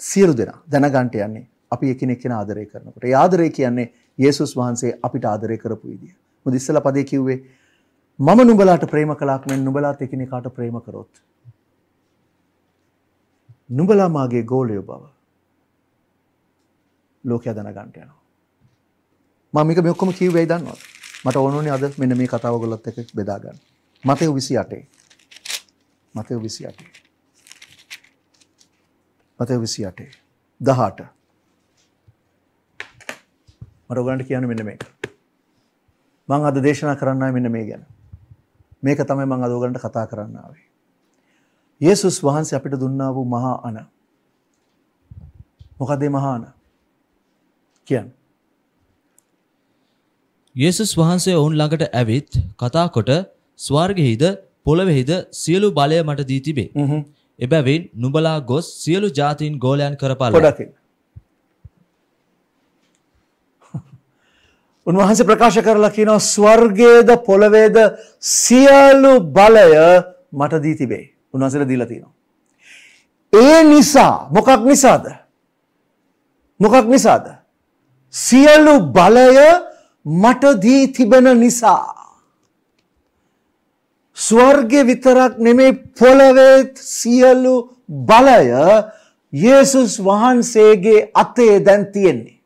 සියලු දෙනා දැනගන්ට යන්නේ අපි එකනෙක් කෙන ආදරය කරනකට ආදරය කියන්නේ ඒසුස් වහන්සේ අපිට ආදරය කරපු විදිිය. මුද ඉස්සල පදය කිව්වේ මම නුබලාට ප්‍රේම කලාක් මෙන් නුබලාත් එකනෙකාට ප්‍රේම කරොත්. නුබලාමාගේ ගෝලයෝ බව ලෝකය දැනගන්ට යනවා. මමික මෙක්කොම කිව්වේ දන්නවා මට ඕනුනි අද මෙන මේ කතාව ගොලත් එක බෙදාගන්න. මතය විසි අටේ මතය විසි අටේ. මතය විසි අටේ දහට මට ඔගලන්ට කියන්න මෙන්න මේක. මං අද දේශනා කරන්න මෙන්න මේ ගැන. මේක තමයි මං අද ඔගලන්ට කතා කරන්න ආවේ. යේසුස් වහන්සේ අපිට දුන්නා වූ මහා අණ. මොකද මේ මහා අණ? කියන්න. යේසුස් වහන්සේ ඔවුන් ළඟට ඇවිත් කතාකොට ස්වර්ගෙහිද පොළොවෙහිද සියලු බලය මට දී තිබේ. එබැවින් නුඹලා ගොස් සියලු ජාතීන් ගෝලයන් කරපල්ලා. උන්වහන්සේ ප්‍රකාශ කරලා කියනවා ස්වර්ගයේද පොළවේද සියලු බලය මට දී තිබේ. උන්වහන්සේලා දීලා තියෙනවා. ඒ නිසා මොකක් නිසාද? මොකක් නිසාද? සියලු බලය මට දී තිබෙන නිසා. ස්වර්ගය විතරක් නෙමේ පොළවේ සියලු බලය යේසුස් වහන්සේගේ අතේ දැන් තියෙන්නේ.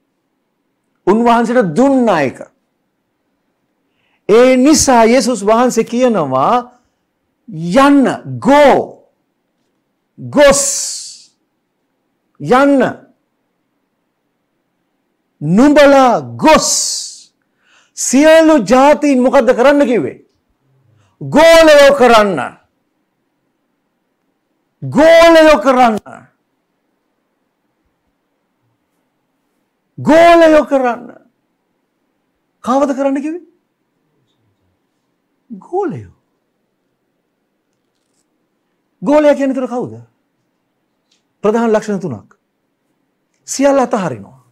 උන්වහන්සේට දුන්නා එක. ඒ නිසා යේසුස් වහන්සේ කියනවා යන්න go ගොස් යන්න නුඹලා ගොස් සියලු ජාතීන් මොකද්ද කරන්න කිව්වේ ගෝලයෝ කරන්න ගෝලයෝ කරන්න ගෝලයෝ කරන්න. කවද කරන්න කිවි? ගෝලයෝ. ගෝලය කියන තුර කවුද? ප්‍රධාන ලක්ෂණ තුනක්. සියල්ල අතහරිනවා.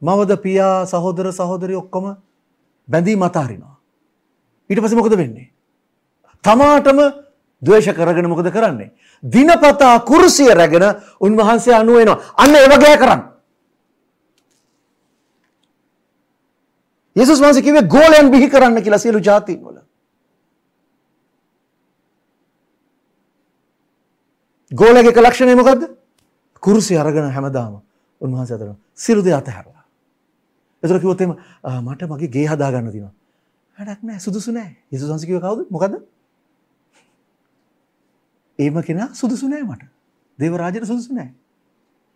මවද පියා සහෝදර සහෝදරි ඔක්කොම බැඳීම අතහරිනවා. ඊට පස්සේ මොකද වෙන්නේ? තමාටම ද්වේෂ කරගෙන මොකද කරන්නේ? දිනපතා කුරුසිය රැගෙන උන්වහන්සේ අනුව එනවා. අන්න ඒ වගේ කරන්නේ. යේසුස් වහන්සේ කිව්වේ ගෝලයන් බිහි කරන්න කියලා සියලු ජාතීන් වල. ගෝලයාගේ එක ලක්ෂණය මොකද්ද? කුරුසිය අරගෙන හැමදාම උන්වහන්සේ අතර සියලු දේ අතහැරලා. ඒතර කිව්වොත් එහෙම මට මගේ ගේ හදා ගන්න තියෙනවා. වැඩක් නැහැ සුදුසු නැහැ. යේසුස් වහන්සේ කිව්වේ කවුද? මොකද්ද? එහෙම කෙනා සුදුසු නැහැ මට. දේව රාජ්‍යට සුදුසු නැහැ.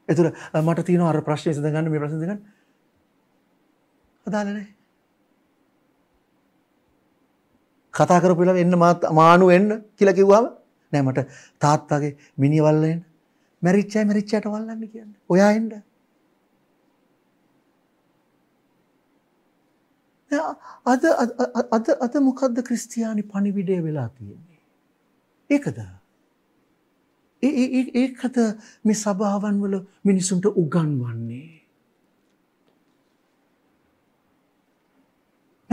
ඒතර මට තියෙනවා අර ප්‍රශ්නේ විසඳගන්න මේ ප්‍රශ්නේ විසඳගන්න. අදාළ නැහැ. කතා කරපුලා එන්න මාත් මානු එන්න කියලා කිව්වම නෑ මට තාත්තගේ මිනිවල්ල එන්න මැරිච්චයි මැරිච්චයට වල්ලන්න කියන්න ඔයා එන්න අද අද අද මොකක්ද ක්‍රිස්තියානි පණිවිඩය වෙලා තියෙන්නේ ඒකද ඒකද මේ සභාවන් වල මිනිසුන්ට උගන්වන්නේ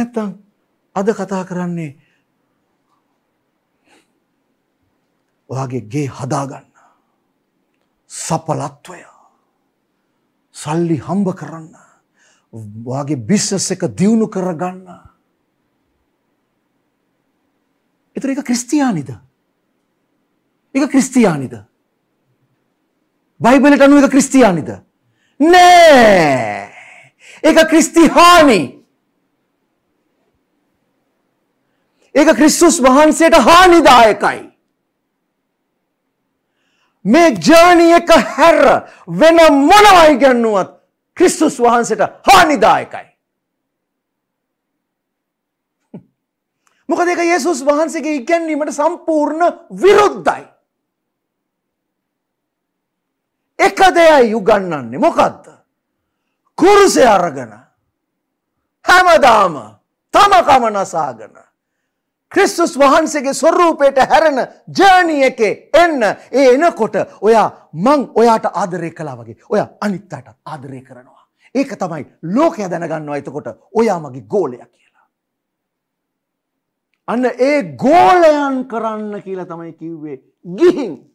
නැත්තං අද කතා කරන්නේ ඔයාගේ ගේ හදාගන්න. සපලත්වය සල්ලි හම්බ කරන්න. වගේ බිස්සස් එක දියුණු කරගන්න. එතර එක ක්‍රිස්තියානිද. එක ක්‍රිස්තියානිද. බයිබලට අනුව එක ක්‍රිස්තියානිද. නෑ! ඒක ක්‍රිස්තිහානි ඒක ක්‍රිස්තුස් වහන්සේට හානිදායකයි. මේ ජර්නි එක හැර වෙන මොනවයි ගන්නුවත් ක්‍රිස්තුස් වහන්සේට හානිදායකයි. මොකද ඒක යේසුස් වහන්සේගේ ඉගැන්වීමට සම්පූර්ණ විරුද්ධයි. එක දෙයයි උගන්නන්නේ මොකක්ද? කුරුසය අරගෙන හැමදාම තමකම නසාගෙන ක්‍රිස්තුස් වහන්සේගේ ස්වරූපයට හැරෙන ජර්නි එකේ එන්න ඒ එනකොට ඔයා මං ඔයාට ආදරය කළා වගේ ඔයා අනිත් අයට ආදරය කරනවා. ඒක තමයි ලෝකය දැනගන්නවා එතකොට ඔයා මගේ ගෝලයා කියලා. අන්න ඒ ගෝලයන් කරන්න කියලා තමයි කිව්වේ ගිහින්.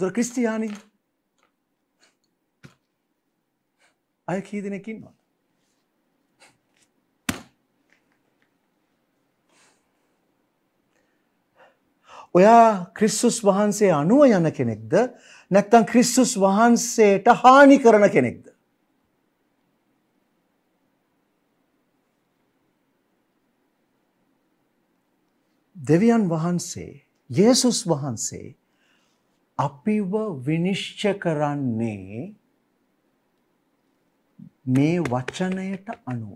දුර ක්‍රිස්තියානි අය කී දෙනෙක් ඉන්නවද? ඔයා ක්‍රිස්තුස් වහන්සේ අනුව යන කෙනෙක්ද නැත්නම් ක්‍රිස්තුස් වහන්සේට හානි කරන කෙනෙක්ද? දෙවියන් වහන්සේ යේසුස් වහන්සේ අපිව විනිශ්චය කරන්නේ මේ වචනයට අනුව.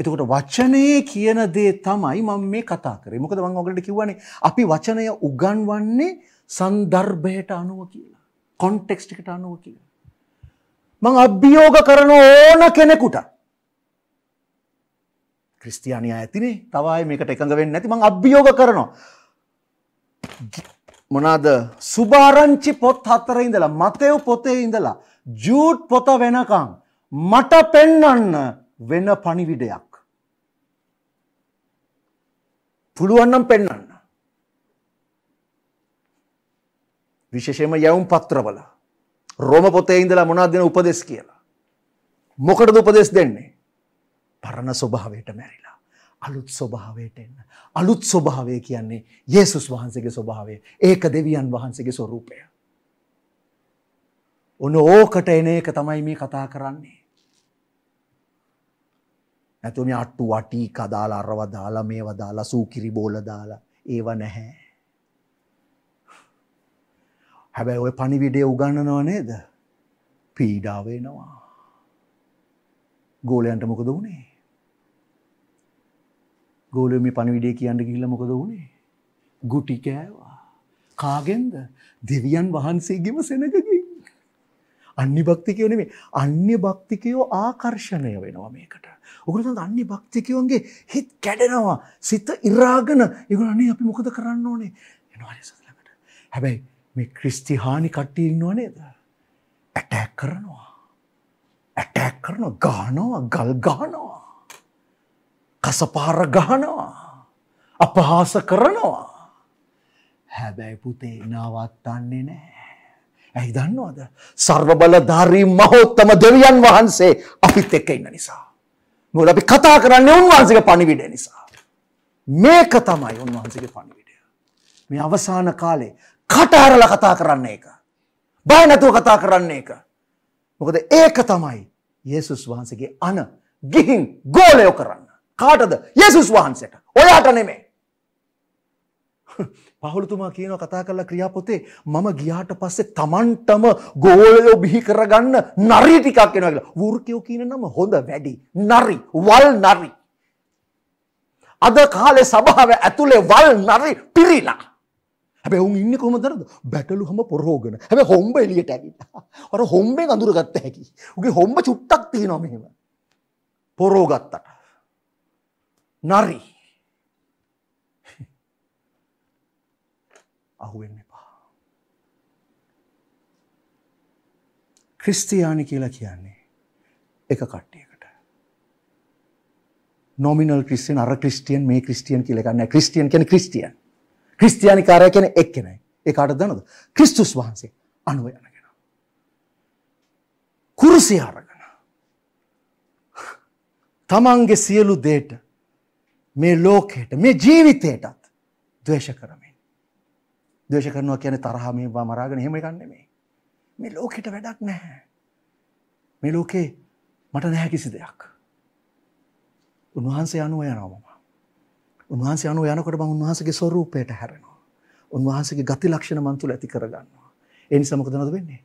එතකොට වචනයේ කියන දේ තමයි මම මේ කතා කරේ. මොකද මම ඔයගලට කිව්වනේ අපි වචනය උගන්වන්නේ સંદર્ભයට අනුව කියලා. කොන්ටෙක්ස්ට් එකට අනුව කියලා. මම අභියෝග කරන ඕන කෙනෙකුට ක්‍රිස්තියානි අය ඇතිනේ. තව අය මේකට එකඟ වෙන්නේ නැති මම අභියෝග කරනවා. මොනවාද? සුභාරංචි පොත් හතරේ ඉඳලා, මතෙව් පොතේ ඉඳලා ජූට් පොත වෙනකං මට පෙන්නන්න වෙන පණිවිඩයක්. පුළුවන්නම් පෙන්නන්න. විශෂම යවුම් පත්‍රවල රෝම පොතේ ඉඳලා මොනා දෙන උපදෙස් කියලා. මොකට උපදෙස් දෙන්නේ. පරණ ස්වභාවයට මැරිලා. අලුත් ස්වභාවයට එන්න. අලුත් ස්වභාවය කියන්නේ ඒසුස් වහන්සගේ ස්වභාවය ඒක දෙවියන් වහන්සගේ ස්වරූපය. උන ඕකට එන එක තමයි මේ කතා කරන්නේ. ඇතුම අට්ටු වටි කදාලා අරව දාලා මේව දාලා සූකිරි බෝල දාලා ඒව නැහැ. හැබැයි ඔය පනිවිඩේ උගන්නනව නේද පීඩාවෙනවා. ගෝලයන්ට මොකද වුණේ. ගෝලයම පණවිඩේ කියන්න ගිල්ල මොකද වුණේ. ගුටි කෑවා. කාගෙන්ද දෙවියන් වහන්සේගෙම සෙනගකින්. අන්‍ය භක්තිකයෝ නෙමේ අන්‍ය භක්තිකයෝ ආකර්ෂණය වෙනවා මේකට. ඔගොල්ලෝ අන්‍ය භක්තිකයෝන්ගේ හිත කැඩෙනවා. සිත ඉරාගෙන ඒගොල්ලෝ අනේ අපි මොකද කරන්න ඕනේ? එනවා ළඟට. හැබැයි මේ ක්‍රිස්ති හානි කට්ටිය ඉන්නව නේද? ඇටැක් කරනවා. ඇටැක් කරනවා, ගහනවා, ගල් ගහනවා. කසපාර ගහනවා. අපහාස කරනවා. හැබැයි පුතේ නවත්තන්නේ නෑ. ඇයි දන්නවද? සර්ව බලධාරී මහෝත්තම දෙවියන් වහන්සේ අපිත් එක්ක ඉන්න නිසා. මොකද අපි කතා කරන්නේ උන්වහන්සේගේ පණිවිඩය නිසා. මේක තමයි උන්වහන්සේගේ පණිවිඩය. මේ අවසාන කාලේ කටහරලා කතා කරන්න එක. බය නැතුව කතා කරන්න එක. මොකද ඒක තමයි යේසුස් වහන්සේගේ අන ගිහින් ගෝලයෝ කරන්න. කාටද? යේසුස් වහන්සේට. ඔයාට නෙමෙයි. පහුලතුමා කියනවා කතා කරලා ක්‍රියා පොතේ මම ගියාට පස්සේ Tamanටම ගෝලයෝ බිහි කරගන්න නරි ටිකක් එනවා කියලා. වෘකයෝ කියන නම හොඳ වැඩි. නරි, වල් නරි. අද කාලේ සභාව ඇතුලේ වල් නරි පිරිලා. හැබැයි උන් ඉන්නේ කොහමද නේද? බැටළුවම පොරෝගන. හැබැයි හොම්බ එළියට ඇවිල්ලා. අර හොම්බෙන් අඳුර ගත්ත හැකි. උගේ හොම්බ චුට්ටක් තියෙනවා මෙහෙම. පොරෝගත්තට. නරි අහුවෙන්න එපා. ක්‍රිස්තියානි කියලා කියන්නේ එක කට්ටියකට. නොමිනල් ක්‍රිස්තියන් අර ක්‍රිස්ටියන් මේ ක්‍රිස්ටියන් කියලා ගන්න ක්‍රිස්ටියන් කියන්නේ ක්‍රිස්ටියන්. ක්‍රිස්තියානි කාර්යය කියන්නේ එක්කෙනයි. ඒ කාටද දන්නවද? ක්‍රිස්තුස් වහන්සේ අනුව යන කෙනා. කුරුසිය අරගෙන තමන්ගේ සියලු දේට මේ ලෝකයට මේ ජීවිතයටත් ද්වේෂ කරමින් දේශ කරනවා කියන තරහා මේවා මරාගෙන හෙම එකන්න මේ මේ ලෝකෙට වැඩක් නැහැ මේ ලෝකේ මට නැහැ කිසි දෙයක් උන්වහන්සේ අනුව යනවම උන්වහන්සේ අනුව යනකොට මම උන්වහන්සේගේ ස්වරූපයට හැරෙනවා උන්වහන්සේගේ ගති ලක්ෂණ මන් තුළ ඇති කරගන්නවා ඒ නිසා මොකද නද වෙන්නේ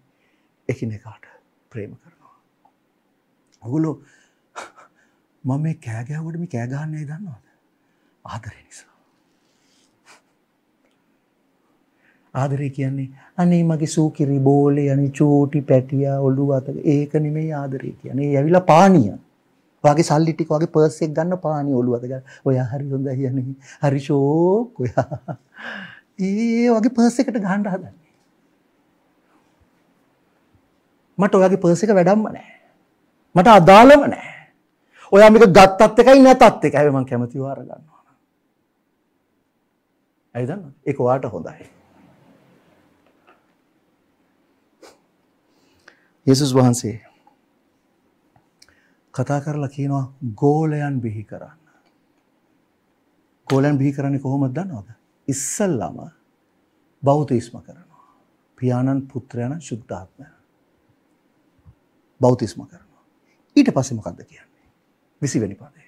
එකිනෙකාට ප්‍රේම කරනවා ඔගොල්ලෝ මම මේ කෑගෑවට මේ කෑගහන්නේ දන්නවද ආදරය නිසා ආදරය කියන්නේ අනේ මගේ සූකිරි බෝලේ අනේ චූටි පැටියා ඔළුව අත ඒක නෙමෙයි ආදරය කියන්නේ. ඒ ඇවිල්ලා පානිය. ඔයාගේ සල්ලි ටික ඔයාගේ පර්ස් එක ගන්න පානිය ඔළුව අත ගන්න. ඔයා හරි හොඳයි යන්නේ. හරි ෂෝක් ඔයා. ඒ ඔයාගේ පර්ස් එකට ගහන්න හදන්නේ. මට ඔයාගේ පර්ස් එක වැඩක්ම නැහැ. මට අදාළම නැහැ. ඔයා මේක ගත්තත් එකයි නැතත් එකයි මම කැමතිව අර ගන්නවා. ඇයිදන්න? ඒක ඔයාට හොඳයි. යේසුස් වහන්සේ කතා කරලා කියනවා ගෝලයන් බිහි කරන්න. ගෝලයන් බිහි කරන්නේ කොහොමද දන්නවද? ඉස්සල්ලාම බෞතිස්ම කරනවා. පියාණන් පුත්‍රයන් සුද්ධාත්මය. බෞතිස්ම කරනවා. ඊට පස්සේ මොකද්ද කියන්නේ? 20 වෙනි පදේ.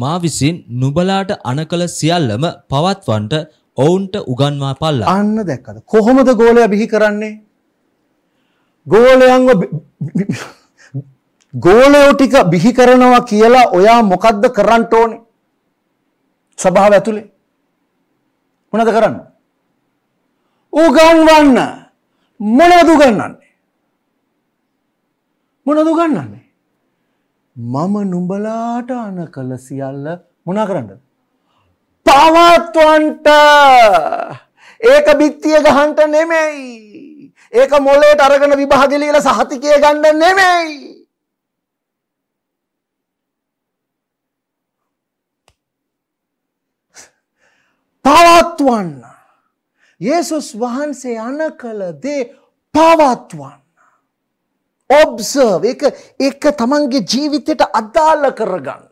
මා විසින් නුඹලාට අනකල සියල්ලම පවත්වන්නට ඔවුන්ට උගන්වා පල්ලා. අන්න දැක්කද? කොහොමද ගෝලයා බිහි කරන්නේ? ගෝලයන්ව ගෝලයෝ ටික බිහි කරනවා කියලා ඔයා මොකද්ද කරන්න ඕනේ? සභාව ඇතුලේ. මොනවද කරන්න? උගන්වන්න. මොනවද උගන්වන්නේ? මොනවද උගන්වන්නේ? මම නුඹලාට අන කළ සියල්ල මොනා කරන්නද? පවත්වන්ට. ඒක බිත්තිය ගහන්න නෙමෙයි. ඒක මොලේට අරගෙන විභාග ලියලා සහතිකය ගන්න නෙමෙයි. පවත්වන්න. යේසුස් වහන්සේ අනකල දේ පවත්වන්න. ඔබ්සර්ව් ඒක ඒක තමන්ගේ ජීවිතයට අදාළ කරගන්න.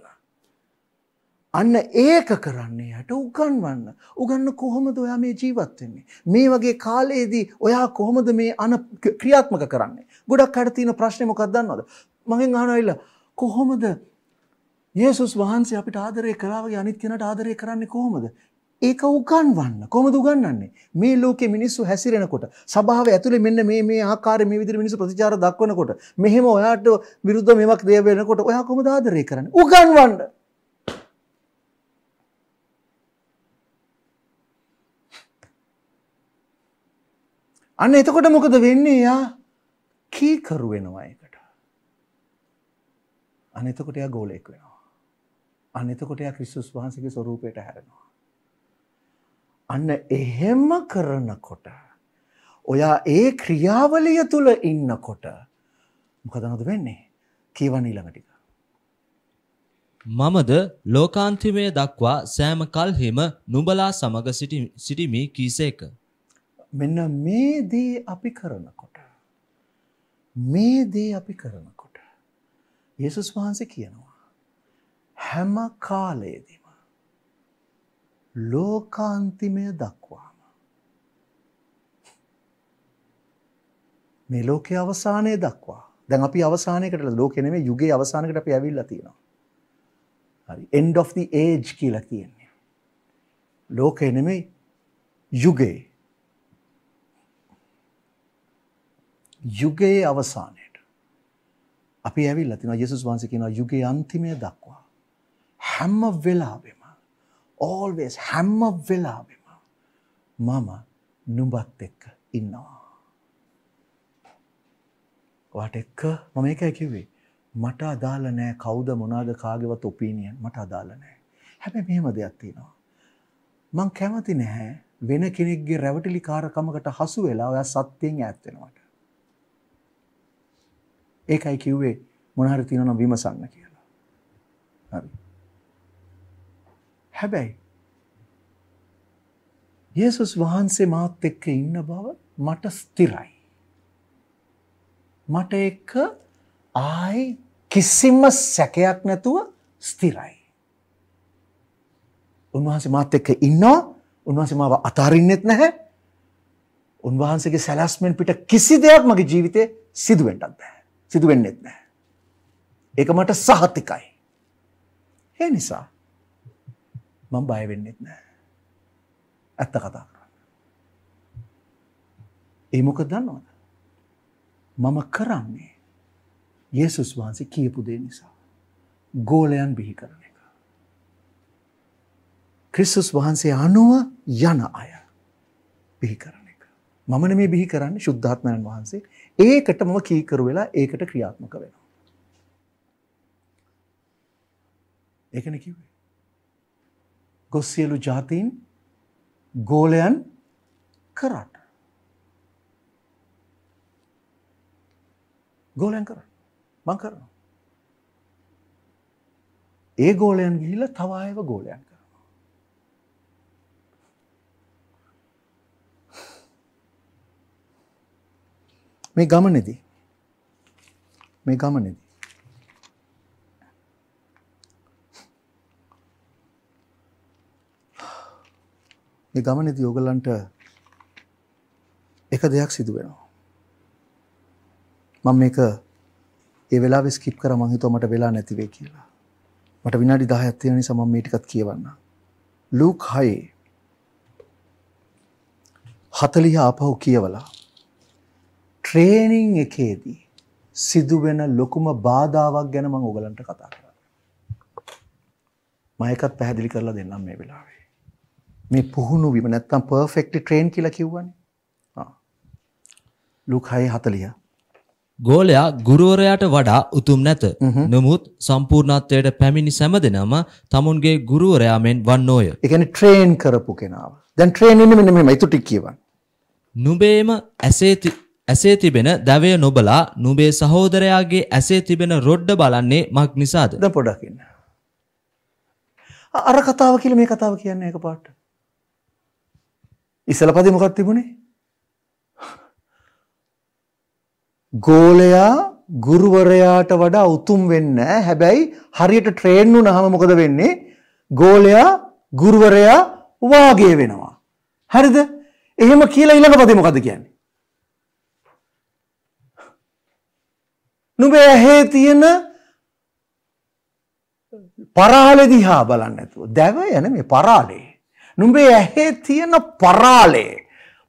අන්න ඒක කරන්නේ යට උගන්වන්න. උගන්න කොහොමද ඔයා මේ ජීවත් වෙන්නේ? මේ වගේ කාලයේදී ඔයා කොහොමද මේ අන ක්‍රියාත්මක කරන්නේ? ගොඩක් අයට තියෙන ප්‍රශ්නේ මොකක්ද දන්නවද? මගෙන් අහනවිල කොහොමද යේසුස් වහන්සේ අපිට ආදරය කරා වගේ අනිත් කෙනාට ආදරය කරන්නේ කොහොමද? ඒක උගන්වන්න කොහොමද උගන්වන්නේ මේ ලෝකේ මිනිස්සු හැසිරෙනකොට සභාව ඇතුලේ මෙන්න මේ මේ ආකාරයේ මේ විදිහට මිනිස්සු ප්‍රතිචාර දක්වනකොට මෙහෙම ඔයාට විරුද්ධව මේවක් දේ වෙනකොට ඔයා කොහොමද ආදරය කරන්නේ උගන්වන්න අන්න එතකොට මොකද වෙන්නේ යා කීකරු වෙනවා එකට. අනෙතකොට එයා ගෝලයෙක් වෙනවා. අනෙතකොට එයා ක්‍රිස්තුස් වහන්සේගේ ස්වරූපයට හැරෙනවා. අන්න එහෙම කරනකොට ඔයා ඒ ක්‍රියාවලිය තුල ඉන්නකොට මොකද නද වෙන්නේ? කියවන ඊළඟ ටික. මමද ලෝකාන්තිමය දක්වා සෑම කල්හිම නුඹලා සමග සිටිමි කීසේක. මෙන්න මේ දේ අපි කරනකොට මේ දේ අපි කරනකොට යේසුස් වහන්සේ කියනවා හැම කාලයේදීම ලෝකාන්තිමය දක්වාම මේ ලෝකයේ අවසානය දක්වා දැන් අපි අවසානයකට ලෝකෙ නෙමෙයි යුගයේ අවසානයකට අපි ඇවිල්ලා තියෙනවා. හරි end of the age කියලා කියන්නේ. ලෝකෙ නෙමෙයි යුගේ යුගයේ අවසානයට අපි ඇවිල්ලා තිනවා යේසුස් වහන්සේ කියනවා යුගයේ අන්තිමය දක්වා හැම වෙලාවෙම always හැම වෙලාවෙම මම නුඹත් එක්ක ඉන්නවා ඔයාට එක්ක මම ඒකයි කිව්වේ මට අදාළ නෑ කවුද මොනවාද කාගේවත් ඔපිනියන් මට අදාළ නෑ හැබැයි මෙහෙම දෙයක් තියෙනවා මං කැමති නැහැ වෙන කෙනෙක්ගේ රැවටිලිකාරකමකට හසු වෙලා ඔයා සත්‍යයෙන් ඈත් වෙනවට ඒකයි කිව්වේ මොනහරි තියෙනවා විමසන්න කියලා. හරි. හැබැයි යේසුස් වහන්සේ මාත් එක්ක ඉන්න බව මට ස්ථිරයි. මට එක ආයි කිසිම සැකයක් නැතුව ස්ථිරයි. උන්වහන්සේ මාත් එක්ක ඉන්නවා උන්වහන්සේ මාව අතාරින්නෙත් නැහැ. උන්වහන්සේගේ සැලැස්මෙන් පිට කිසි දෙයක් මගේ ජීවිතේ සිදුවෙන්නත් බෑ. සිදු වෙන්නෙත් නෑ. ඒක මට සහතිකයි. ඒ නිසා මම බය වෙන්නෙත් නෑ. ඇත්ත කතා කරන්න. ඒ මොකද දන්නවද? මම කරන්නේ යේසුස් වහන්සේ කියපු දේ නිසා. ගෝලයන් බිහි කරන එක. ක්‍රිස්තුස් වහන්සේ අනුව යන අය බිහි කරන එක. මම නෙමේ බිහි කරන්නේ සුද්ධාත්මයන් වහන්සේ ඒකට මම කීකරු වෙලා ඒකට ක්‍රියාත්මක වෙනවා. ඒකන කිව්වේ. ගොස් සියලු ජාතීන් ගෝලයන් කරට. ගෝලයන් කර මං කරනවා. ඒ ගෝලයන් ගිහිල්ලා තව අයව ගෝලයන් මේ ගමනේදී මේ ගමනේදී මේ ගමනේදී ඔයගලන්ට එක දෙයක් සිදු වෙනවා මම මේක ඒ වෙලාවේ ස්කිප් කරා මං හිතුවා මට වෙලා නැති වෙයි කියලා මට විනාඩි 10ක් තියෙන නිසා මම මේ ටිකත් කියවන්න ලූක් 6 40 ආපහු කියවලා ට්‍රේනිං එකේදී සිදුවෙන ලොකුම බාධාවක් ගැන මං ඔගලන්ට කතා කරා. මයකත් පැහැදිලි කරලා දෙන්නම් මේ වෙලාවේ. මේ පුහුණු වීම නැත්තම් පර්ෆෙක්ට්ලි ට්‍රේන් කියලා කියවනේ. ආ. ලුක් 6:40. ගෝලයා ගුරුවරයාට වඩා උතුම් නැත. නමුත් සම්පූර්ණත්වයට පැමිණි සෑමදෙනාම තමුන්ගේ ගුරුවරයා මෙන් වන්නෝය. ඒ කියන්නේ ට්‍රේන් කරපු කෙනාව. දැන් ට්‍රේන් ඉන්නේ මෙන්න මෙහෙම. ඊට ටික කියවන්න. නුඹේම ඇසේ ඇසේ තිබෙන දැවය නොබලා නුබේ සහෝදරයාගේ ඇසේ තිබෙන රොඩ්ඩ බලන්නේ මක් නිසාද ද පොඩකින්න. අර කතාව කියල මේ කතාව කියන්න එක පාට. ඉසලපති මොකක් තිබුණේ. ගෝලයා ගුරුවරයාට වඩා උතුම් වෙන්න හැබැයි හරියට ට්‍රේන්නු නහම මොකද වෙන්නේ ගෝලයා ගුරුවරයා වාගේ වෙනවා. හරිද එහෙම කියලා ඉළඟ පති මොකද කියන්නේ. නුඹේ ඇහේ තියෙන පරාලෙ දිහා බලන්න නැතුව දැව යන මේ පරාලේ නුඹේ ඇහේ තියෙන පරාලේ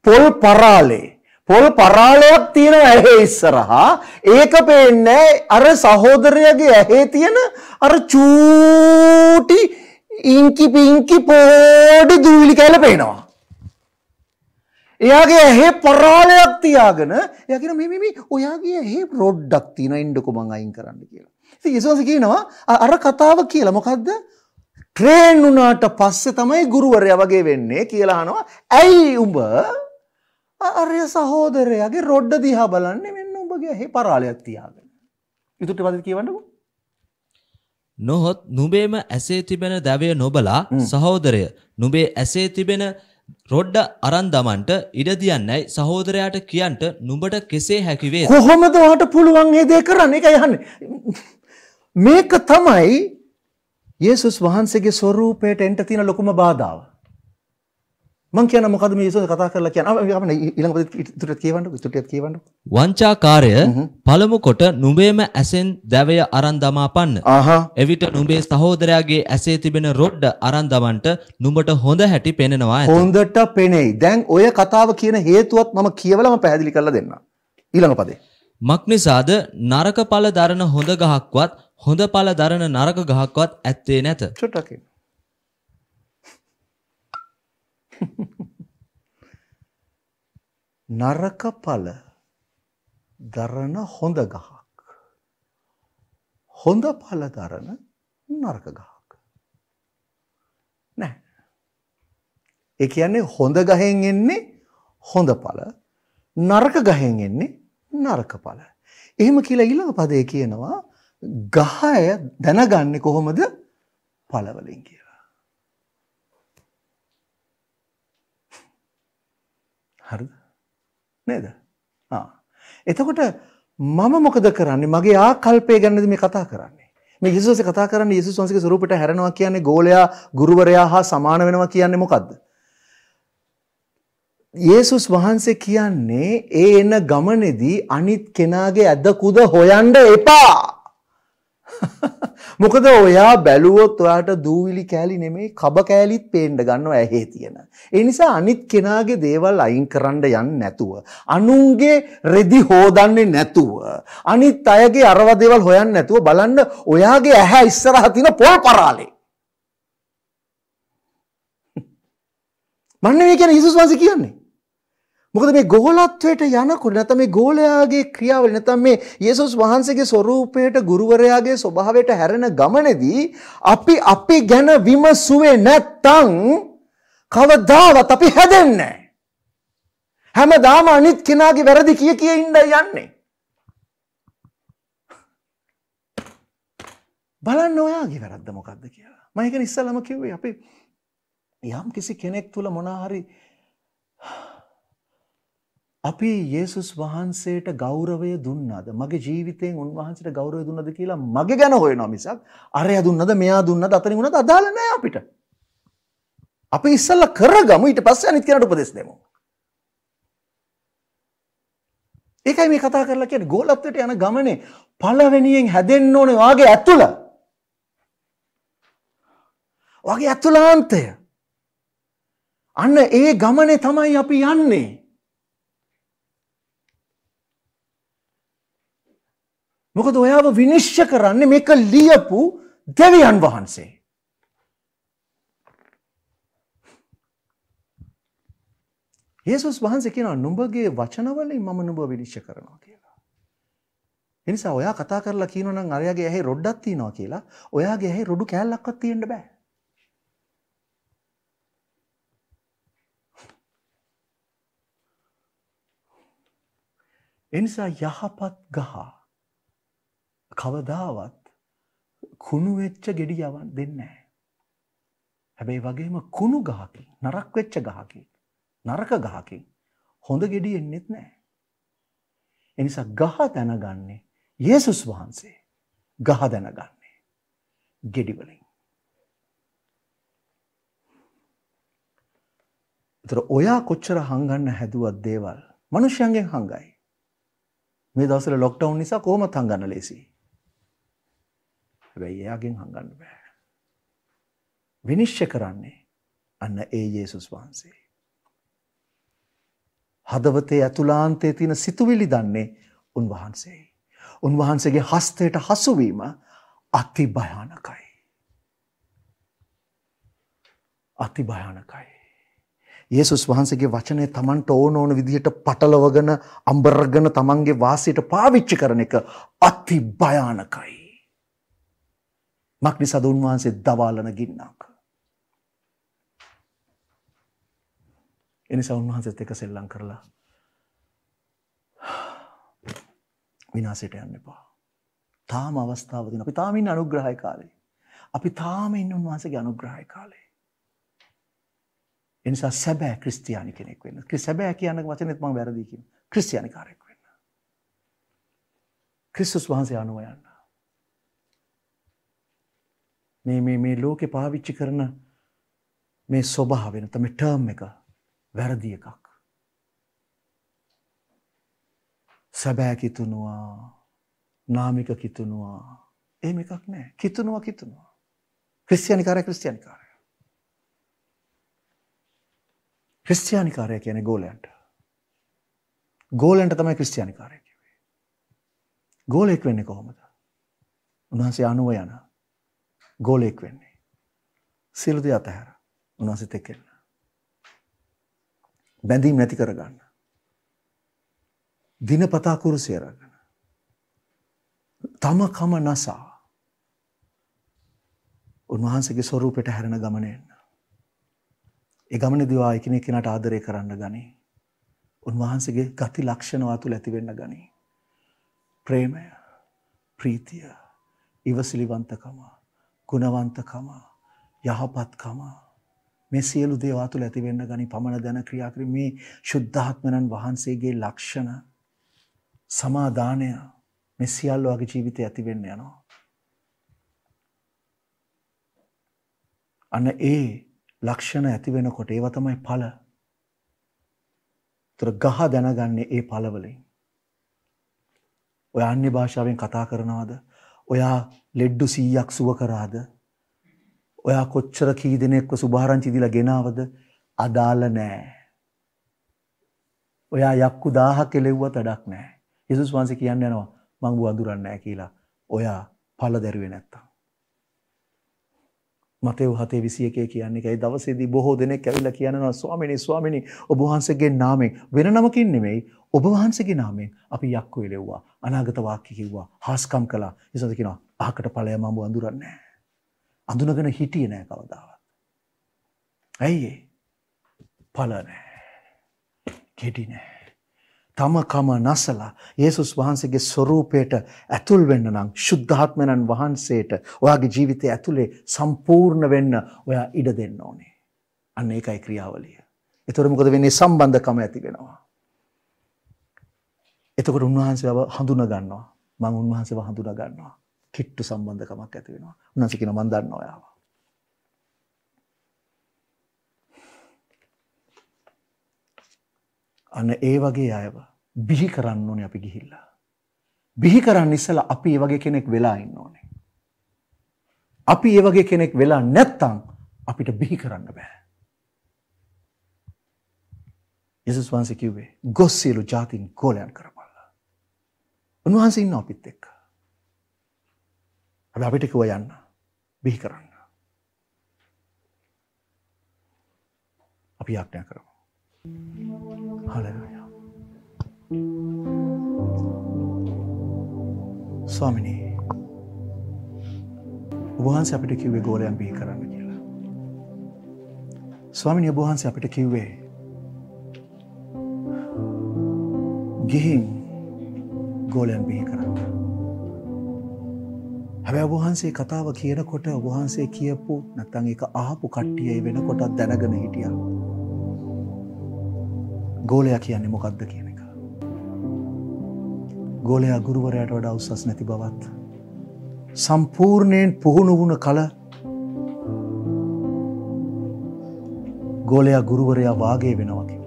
පොල් පරාලේ පොල් පරාලයක් තියෙන ඇහේ ඉස්සරහා ඒක පේන්නේ අර සහෝදරයගේ ඇහේ තියෙන අර චූටි ඉංකි පිංකි පොඩි දූවිලි කැල පේනවා එයාගේ ඇහේ පරාලයක් තියාගෙන යකින මෙමම ඔයාගේ ඇහේ පරෝඩ්ඩක් තින ඉන්ඩකු මං අයින් කරන්න කියලා. ති යසෝස කියනවා අර කතාව කියලා මොකක්ද ට්‍රේන් වුනාට පස්සෙ තමයි ගුරුවරය වගේ වෙන්නේ කියලා හනවා ඇයි උඹ අරය සහෝදරයාගේ රොඩ්ඩ දිහා බලන්නේ මෙන්න උඹගේ ඇහේ පරාලයක් තියාගෙන. යුතුට පද කියවන්නකු නොහොත් නුබේම ඇසේ තිබෙන දැවය නොබලා සහෝදරය නුබේ ඇසේ තිබෙන රොඩ්ඩ අරන් දමන්ට ඉඩ දියන්නයි සහෝදරයාට කියන්ට නුඹට කෙසේ හැකිවේ. කොහොමද වාට පුළුවන් ඒදේ කරන්න එක යන්න. මේක තමයි ඒසුස් වහන්සේගේ ස්වරූපයට එන්ට තින ලොකුම බාධාව. මං කියන මොකද මේ යේසුස් කතා කරලා කියන්නේ අපි ඊළඟ පොතේ ඉතුරුට කියවන්නකෝ ඉතුරුට කියවන්නකෝ වංචාකාරය පළමු කොට නුඹේම ඇසෙන් දැවය අරන් දමා පන්න එවිට නුඹේ සහෝදරයාගේ ඇසේ තිබෙන රොඩ්ඩ අරන් දමන්නට නුඹට හොඳ හැටි පෙනෙනවා හොඳට පෙනෙයි දැන් ඔය කතාව කියන හේතුවත් මම කියවලම පැහැදිලි කරලා දෙන්න ඊළඟ පදේ මක්නිසාද නරක ඵල දරන හොඳ ගහක්වත් හොඳ ඵල දරන නරක ගහක්වත් ඇත්තේ නැත චුට්ටක් නරක ඵල දරන හොඳ ගහක්. හොඳ ඵල දරන නරක ගහක්. නෑ. ඒ කියන්නේ හොඳ ගහෙන් එන්නේ හොඳ ඵල නරක ගහෙන් එන්නේ නරක ඵල. එහෙම කියලා ඊළඟ පදේ කියනවා ගහය දැනගන්නේ කොහොමද? ඵලවලින් කියලා. හරිද? නේද? ආ. එතකොට මම මොකද කරන්නේ? මගේ ආකල්පය ගැනද මේ කතා කරන්නේ? මේ යේසුස් කතා කරන්නේ යේසුස් වහන්සේගේ ස්වරූපයට හැරෙනවා කියන්නේ ගෝලයා ගුරුවරයා හා සමාන වෙනවා කියන්නේ මොකද්ද? යේසුස් වහන්සේ කියන්නේ ඒ එන ගමනේදී අනිත් කෙනාගේ ඇදකුද හොයන්න එපා. මොකද ඔයා බැලුවොත් ඔයාට දූවිලි කෑලි නෙමෙයි කබ කෑලිත් පේන්න ගන්නවා ඇහි තියෙන. ඒ නිසා අනිත් කෙනාගේ දේවල් අයින් කරන්න යන්නේ නැතුව, අනුන්ගේ රෙදි හොදන්නේ නැතුව, අනිත් අයගේ අරව දේවල් හොයන්නේ නැතුව බලන්න ඔයාගේ ඇහැ ඉස්සරහ තියෙන පොල් පරාලේ. මන්නේ කියන යේසුස් වහන්සේ කියන්නේ. මොකද මේ ගෝලත්වයට යනකොට නැත්නම් මේ ගෝලයාගේ ක්‍රියාවල නැත්නම් මේ යේසුස් වහන්සේගේ ස්වરૂපයට ගුරුවරයාගේ ස්වභාවයට හැරෙන ගමනේදී අපි අපි ගැන විමසුවේ නැත්නම් කවදාවත් අපි හැදෙන්නේ නැහැ. හැමදාම අනිත් කෙනාගේ වැරදි කිය කිය ඉන්න යන්නේ. බලන්න ඔයාගේ වැරද්ද මොකක්ද කියලා. මම ඒක ඉස්සෙල්ලාම කිව්වේ අපි යම් කිසි කෙනෙක් තුල මොනවා හරි අපි යේසුස් වහන්සේට ගෞරවය දුන්නද මගේ ජීවිතයෙන් උන්වහන්සේට ගෞරවය දුන්නද කියලා මගේ ගැන හොයනවා මිසක් අරයා දුන්නද මෙයා දුන්නද අතනින් උනද අදාළ නෑ අපිට. අපි ඉස්සෙල්ලා කරගමු ඊට පස්සේ අනිත් කෙනාට උපදෙස් දෙමු. ඒකයි මේ කතා කරලා කියන්නේ ගෝලත්වයට යන ගමනේ පළවෙනියෙන් හැදෙන්න ඕනේ වාගේ ඇතුළ. වාගේ ඇතුළාන්තය. අන්න ඒ ගමනේ තමයි අපි යන්නේ. මොකද ඔයාව විනිශ්්‍ය කරන්න මේක ලියපු දෙවියන් වහන්සේ. ඒසුස් වහන්සේ කියෙන නුඹගේ වචනවලින් මම නුඹ විනිශ්්‍ය කරනවා කියලා. එනිසා ඔයා කතා කරලා කියනනම් අරයාගේ ඇහි රොඩ්ඩත් තියනවා කියලා ඔයාගේ ඇහි රොඩු කෑල්ලක්වත් තියෙන්ට බෑ. එනිසා යහපත් ගහා කවදාවත් කුණු වෙච්ච ගෙඩි යවන්න දෙන්නේ නැහැ. හැබැයි වගේම කුණු ගහකින් නරක වෙච්ච ගහකින් නරක ගහකින් හොඳ ගෙඩි එන්නේත් නැහැ. ඒ නිසා ගහ දැනගන්නේ යේසුස් වහන්සේ. ගහ දැනගන්නේ ගෙඩි වලින්. ඒතර ඔයා කොච්චර හංගන්න හැදුවත් දේවල් මිනිස්යන්ගෙන් හංගයි. මේ දවස්වල ලොක්ඩවුන් නිසා කොහොමද හංගන්න ලේසියි? හැබැයි එයාගෙන් හංගන්න බෑ. විනිශ්චය කරන්නේ අන්න ඒ යේසුස් වහන්සේ. හදවතේ ඇතුලාන්තයේ තියෙන සිතුවිලි දන්නේ උන්වහන්සේයි. උන්වහන්සේගේ හස්තයට හසුවීම අති භයානකයි. අති භයානකයි. යේසුස් වහන්සේගේ වචනය තමන්ට ඕන ඕන විදිහට පටලවගෙන අම්බරගෙන තමන්ගේ වාසයට පාවිච්චි කරන එක අති භයානකයි. මක්නිසාද උන්වහන්සේ දවාලන ගින්නක්. එනිසා උන්වහන්සේත් එක සෙල්ලම් කරලා විනාසයට යන්න එපා. තාම අවස්ථාව තියෙනවා. අපි තාම ඉන්න අනුග්‍රහය කාලේ. අපි තාම ඉන්න උන්වහන්සේගේ අනුග්‍රහය කාලේ. එනිසා සැබෑ ක්‍රිස්තියානි කෙනෙක් වෙන්න. සැබෑ කියන වචනේත් මම වැරදි කියනවා. ක්‍රිස්තියානි කාරයෙක් වෙන්න. ක්‍රිස්තුස් වහන්සේ අනුව යන්න. මේ මේ මේ ලෝකෙ පාවිච්චි කරන මේ ස්වභාවය නැත්නම් මේ ටර්ම් එක වැරදි එකක්. සැබෑ කිතුනවා නාමික කිතුනවා එහෙම එකක් නෑ. කිතුනවා කිතුනවා. ක්‍රිස්තියානිකාරය ක්‍රිස්තියානිකාරය. ක්‍රිස්තියානිකාරය කියන්නේ ගෝලයන්ට. ගෝලයන්ට තමයි ක්‍රිස්තියානිකාරය කිව්වේ. ගෝලෙක් වෙන්නේ කොහොමද? උන්වහන්සේ අනුව යනවා. ගෝලයෙක් වෙන්නේ. සියලු දේ අතහැර උන්වහන්සේත් එක්ක එන්න. බැඳීම් නැති කරගන්න. දිනපතා කුරුසිය රගන. තම කම නසා. උන්වහන්සේගේ ස්වරූපයට හැරෙන ගමන එන්න. ඒ ගමනේදී වා එකිනෙක කෙනාට ආදරය කරන්න ගනී. උන්වහන්සේගේ ගති ලක්ෂණ වාතුල ඇති වෙන්න ගනී. ප්‍රේමය, ප්‍රීතිය, ඉවසිලිවන්තකම ගුණවන්තකම යහපත්කම මේ සියලු දේවා තුළ ඇතිවෙන්න ගනි පමණ දැන ක්‍රියා කිරීම මේ සුද්ධාත්මනන් වහන්සේගේ ලක්ෂණ සමාදානය මේ සියල්ල වගේ ජීවිතය ඇති වෙන්න යනවා. අන්න ඒ ලක්ෂණ ඇති වෙනකොට ඒව තමයි ඵල. ତර ගහ දැනගන්නේ ඒ ඵලවලින්. ඔය අන්‍ය භාෂාවෙන් කතා කරනවද? ඔයා ලෙඩ්ඩු 100ක් සුව කරාද? ඔයා කොච්චර කී දෙනෙක්ව සුභාරංචි දීලා ගෙනාවද? අදාළ නෑ. ඔයා යක්කු 1000ක් එලෙව්වත් වැඩක් නෑ. යේසුස් වහන්සේ කියන්න යනවා මං ඌ අඳුරන්නේ නෑ කියලා. ඔයා පළ දැරුවේ නැත්තම්. මතේව 7:21 කියන්නේ ඒකයි දවසේදී බොහෝ දෙනෙක් ඇවිල්ලා කියනවා ස්වාමිනේ ස්වාමිනේ ඔබ වහන්සේගේ නාමයෙන් වෙන නමකින් නෙමෙයි ඔබ වහන්සේගේ නාමයෙන් අපි යක්කෝ එලෙව්වා අනාගත වාක්‍ය කිව්වා හාස්කම් කළා ඒසඳ කියනවා අහකට පලය මඹ අඳුරන්නේ. අඳුනගෙන හිටිය නෑ කවදාවත්. ඇයිඒ පලනෑ කෙඩිනෑ. තමකම නසලා ඒසුස් වහන්සේගේ ස්වරූපයට ඇතුල් වෙන්න නම් ශුද්ධාත්මනන් වහන්සේට ඔයාගේ ජීවිතය ඇතුළේ සම්පූර්ණ වෙන්න ඔයා ඉඩ දෙන්න ඕනේ. අන්න ඒකයි ක්‍රියාවලිය. එතොරමකොද වෙන්නේ සම්බන්ධකම ඇති වෙනවා. එතකොට උන්වහන්සේ හඳුන ගන්නවා මං උන්වහන්සේ හඳුන ගන්නවා. කිට්ටු සම්බන්ධකමක් ඇති වෙනවා. උන්වහන්සේ කියනවා මම දන්නවා ඔයාව. අන්න ඒ වගේ අයව බිහි කරන්න ඕනේ අපි ගිහිල්ලා. බිහි කරන්න ඉස්සලා අපි ඒ වගේ කෙනෙක් වෙලා ඉන්න ඕනේ. අපි ඒ වගේ කෙනෙක් වෙලා නැත්තම් අපිට බිහි කරන්න බෑ. යේසුස් වහන්සේ කිව්වේ ගොස් සියලු ජාතීන් ගෝලයන් කරපල්ලා. උන්වහන්සේ ඉන්න අපිත් එක්ක. අද අපිට කිව යන්න බිහි කරන්න. අපි යාඥා කරමු. හලෙලුයා. ස්වාමිනී වහන්සේ අපිට කිව්වේ ගෝලයන් බිහි කරන්න කියලා. ස්වාමිනී වහන්සේ අපිට කිව්වේ ගිහින් ගෝලයන් බිහි කරන්න. හැබැ වහන්සේ කතාව කියනකොට වහන්සේ කියපු නැත්තං එක ආපු කට්ටියයි වෙනකොටත් දැනගෙන හිටිය. ගෝලයා කියන්නේ මොකක්ද කියන එක. ගෝලයා ගුරුවරයට වඩා උසස් නැති බවත්. සම්පූර්ණයෙන් පුහුණු වුණ කල ගෝලයා ගුරුවරයා වාගේ වෙනවකි.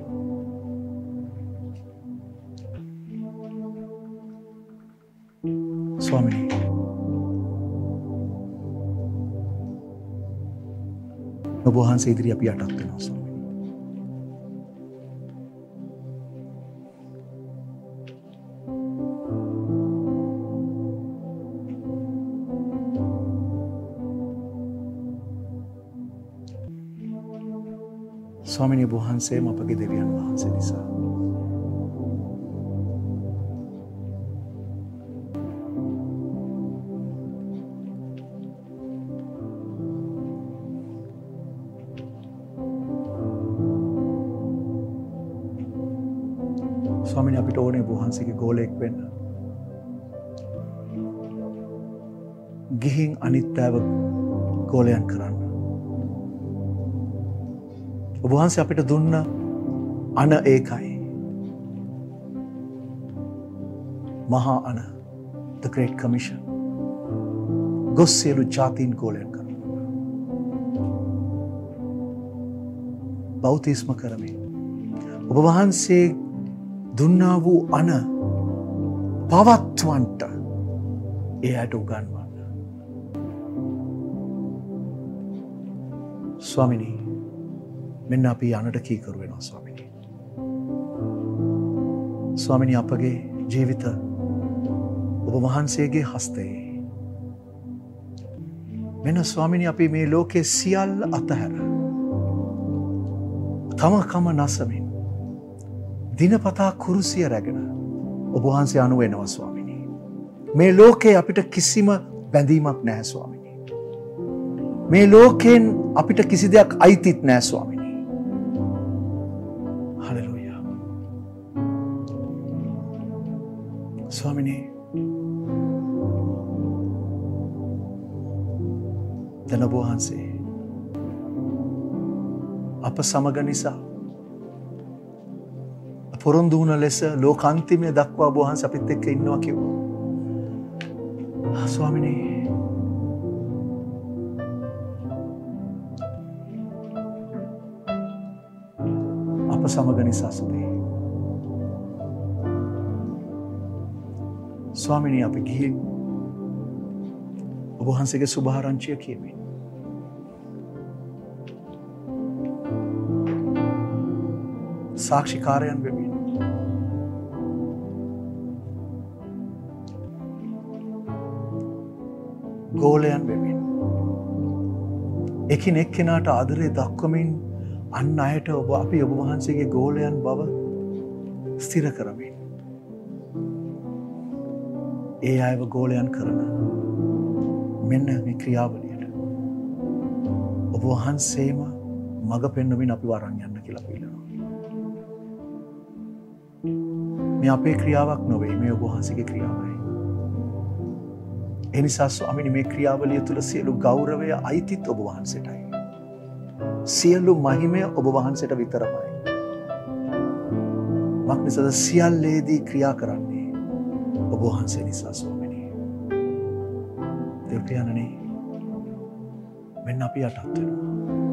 ස්වාමිනී නොබහන්ස ඉදිරි අපි අටත් වෙනස. ස්වාමිනි වහන්සේම අපගේ දෙවියන් වහන්සේ නිසා. ගිහින් අනිත්‍යව ගෝලයන් කරන්න. ඔබහන්ස අපිට දුන්න අන ඒකයි. මහා අන The Great Commission ගොස් සියලු ජාතීන් ගෝලයන් කරන. බෞතිස්ම කරමින්. ඔබ වහන්සේ දුන්නා වූ අන පවත්වන්ට එයට උගන්වා. ස්වාමිනී මෙන්න අපි යනට කීකරු වෙනවා ස්වාමිනී. ස්වාමිනි අපගේ ජීවිත ඔබ වහන්සේගේ හස්තයේ. මෙන ස්වාමිනි අපි මේ ලෝකෙ සියල්ල අතහැර. තමකම නසමින් දිනපතා කුරුසිය රැගෙන ඔබහන්සේ අනුවෙනවා ස්වාමිනී. මේ ලෝකයේ අපිට කිසිම බැඳීමක් නැහැ ස්වාමි. මේ ලෝකෙන් අපිට කිසි දෙයක් අයිතිත් නෑ ස්වාමිනි. හලෙලුයා. ස්වාමිනි දැන් ඔබ වහන්සේ අප සමග නිසා පොරොන්දු වුණ ලෙස ලෝකාන්තිමය දක්වා ඔබ වහන්සේ අපිත් එක්ක ඉන්නවා කිව්වා. ස්වාමිනේ සමග නිසා සුදේ. ස්වාමිනි අපි ගිහි ඔබහන්සේගේ සුභාරංචිය කියමින්. සාක්ෂිකාරයන් වෙමින්. ගෝලයන් වෙමින්. එකින් එක් කෙනාට ආදරය දක්වමින් අන්න අයට ඔබ අපි ඔබ වහන්සේගේ ගෝලයන් බව ස්තිර කරමින්. ඒ අයව ගෝලයන් කරන මෙන්න මේ ක්‍රියාවලියට. ඔබ වහන්සේම මඟ පෙන්නමින් අපි වරන් යන්න කියලා පිලනවා. මේ අපේ ක්‍රියාවක් නොවේ මේ ඔබහන්සගේ ක්‍රියාවයි. එනිසා ස්වාමිනි මේ ක්‍රියාවලිය තුළ සියලු ගෞරවය අයිතිත් ඔබ වහන්සටයි. සියලු මහිමය ඔබ වහන්සට විතරමයි. මක්නිසද සියල්ලේදී ක්‍රියා කරන්නේ ඔබ වහන්සේ නිසා ස්වාමිනී. දෙව්‍රයාණනේ මෙන්න අපි අටත්වෙනවා.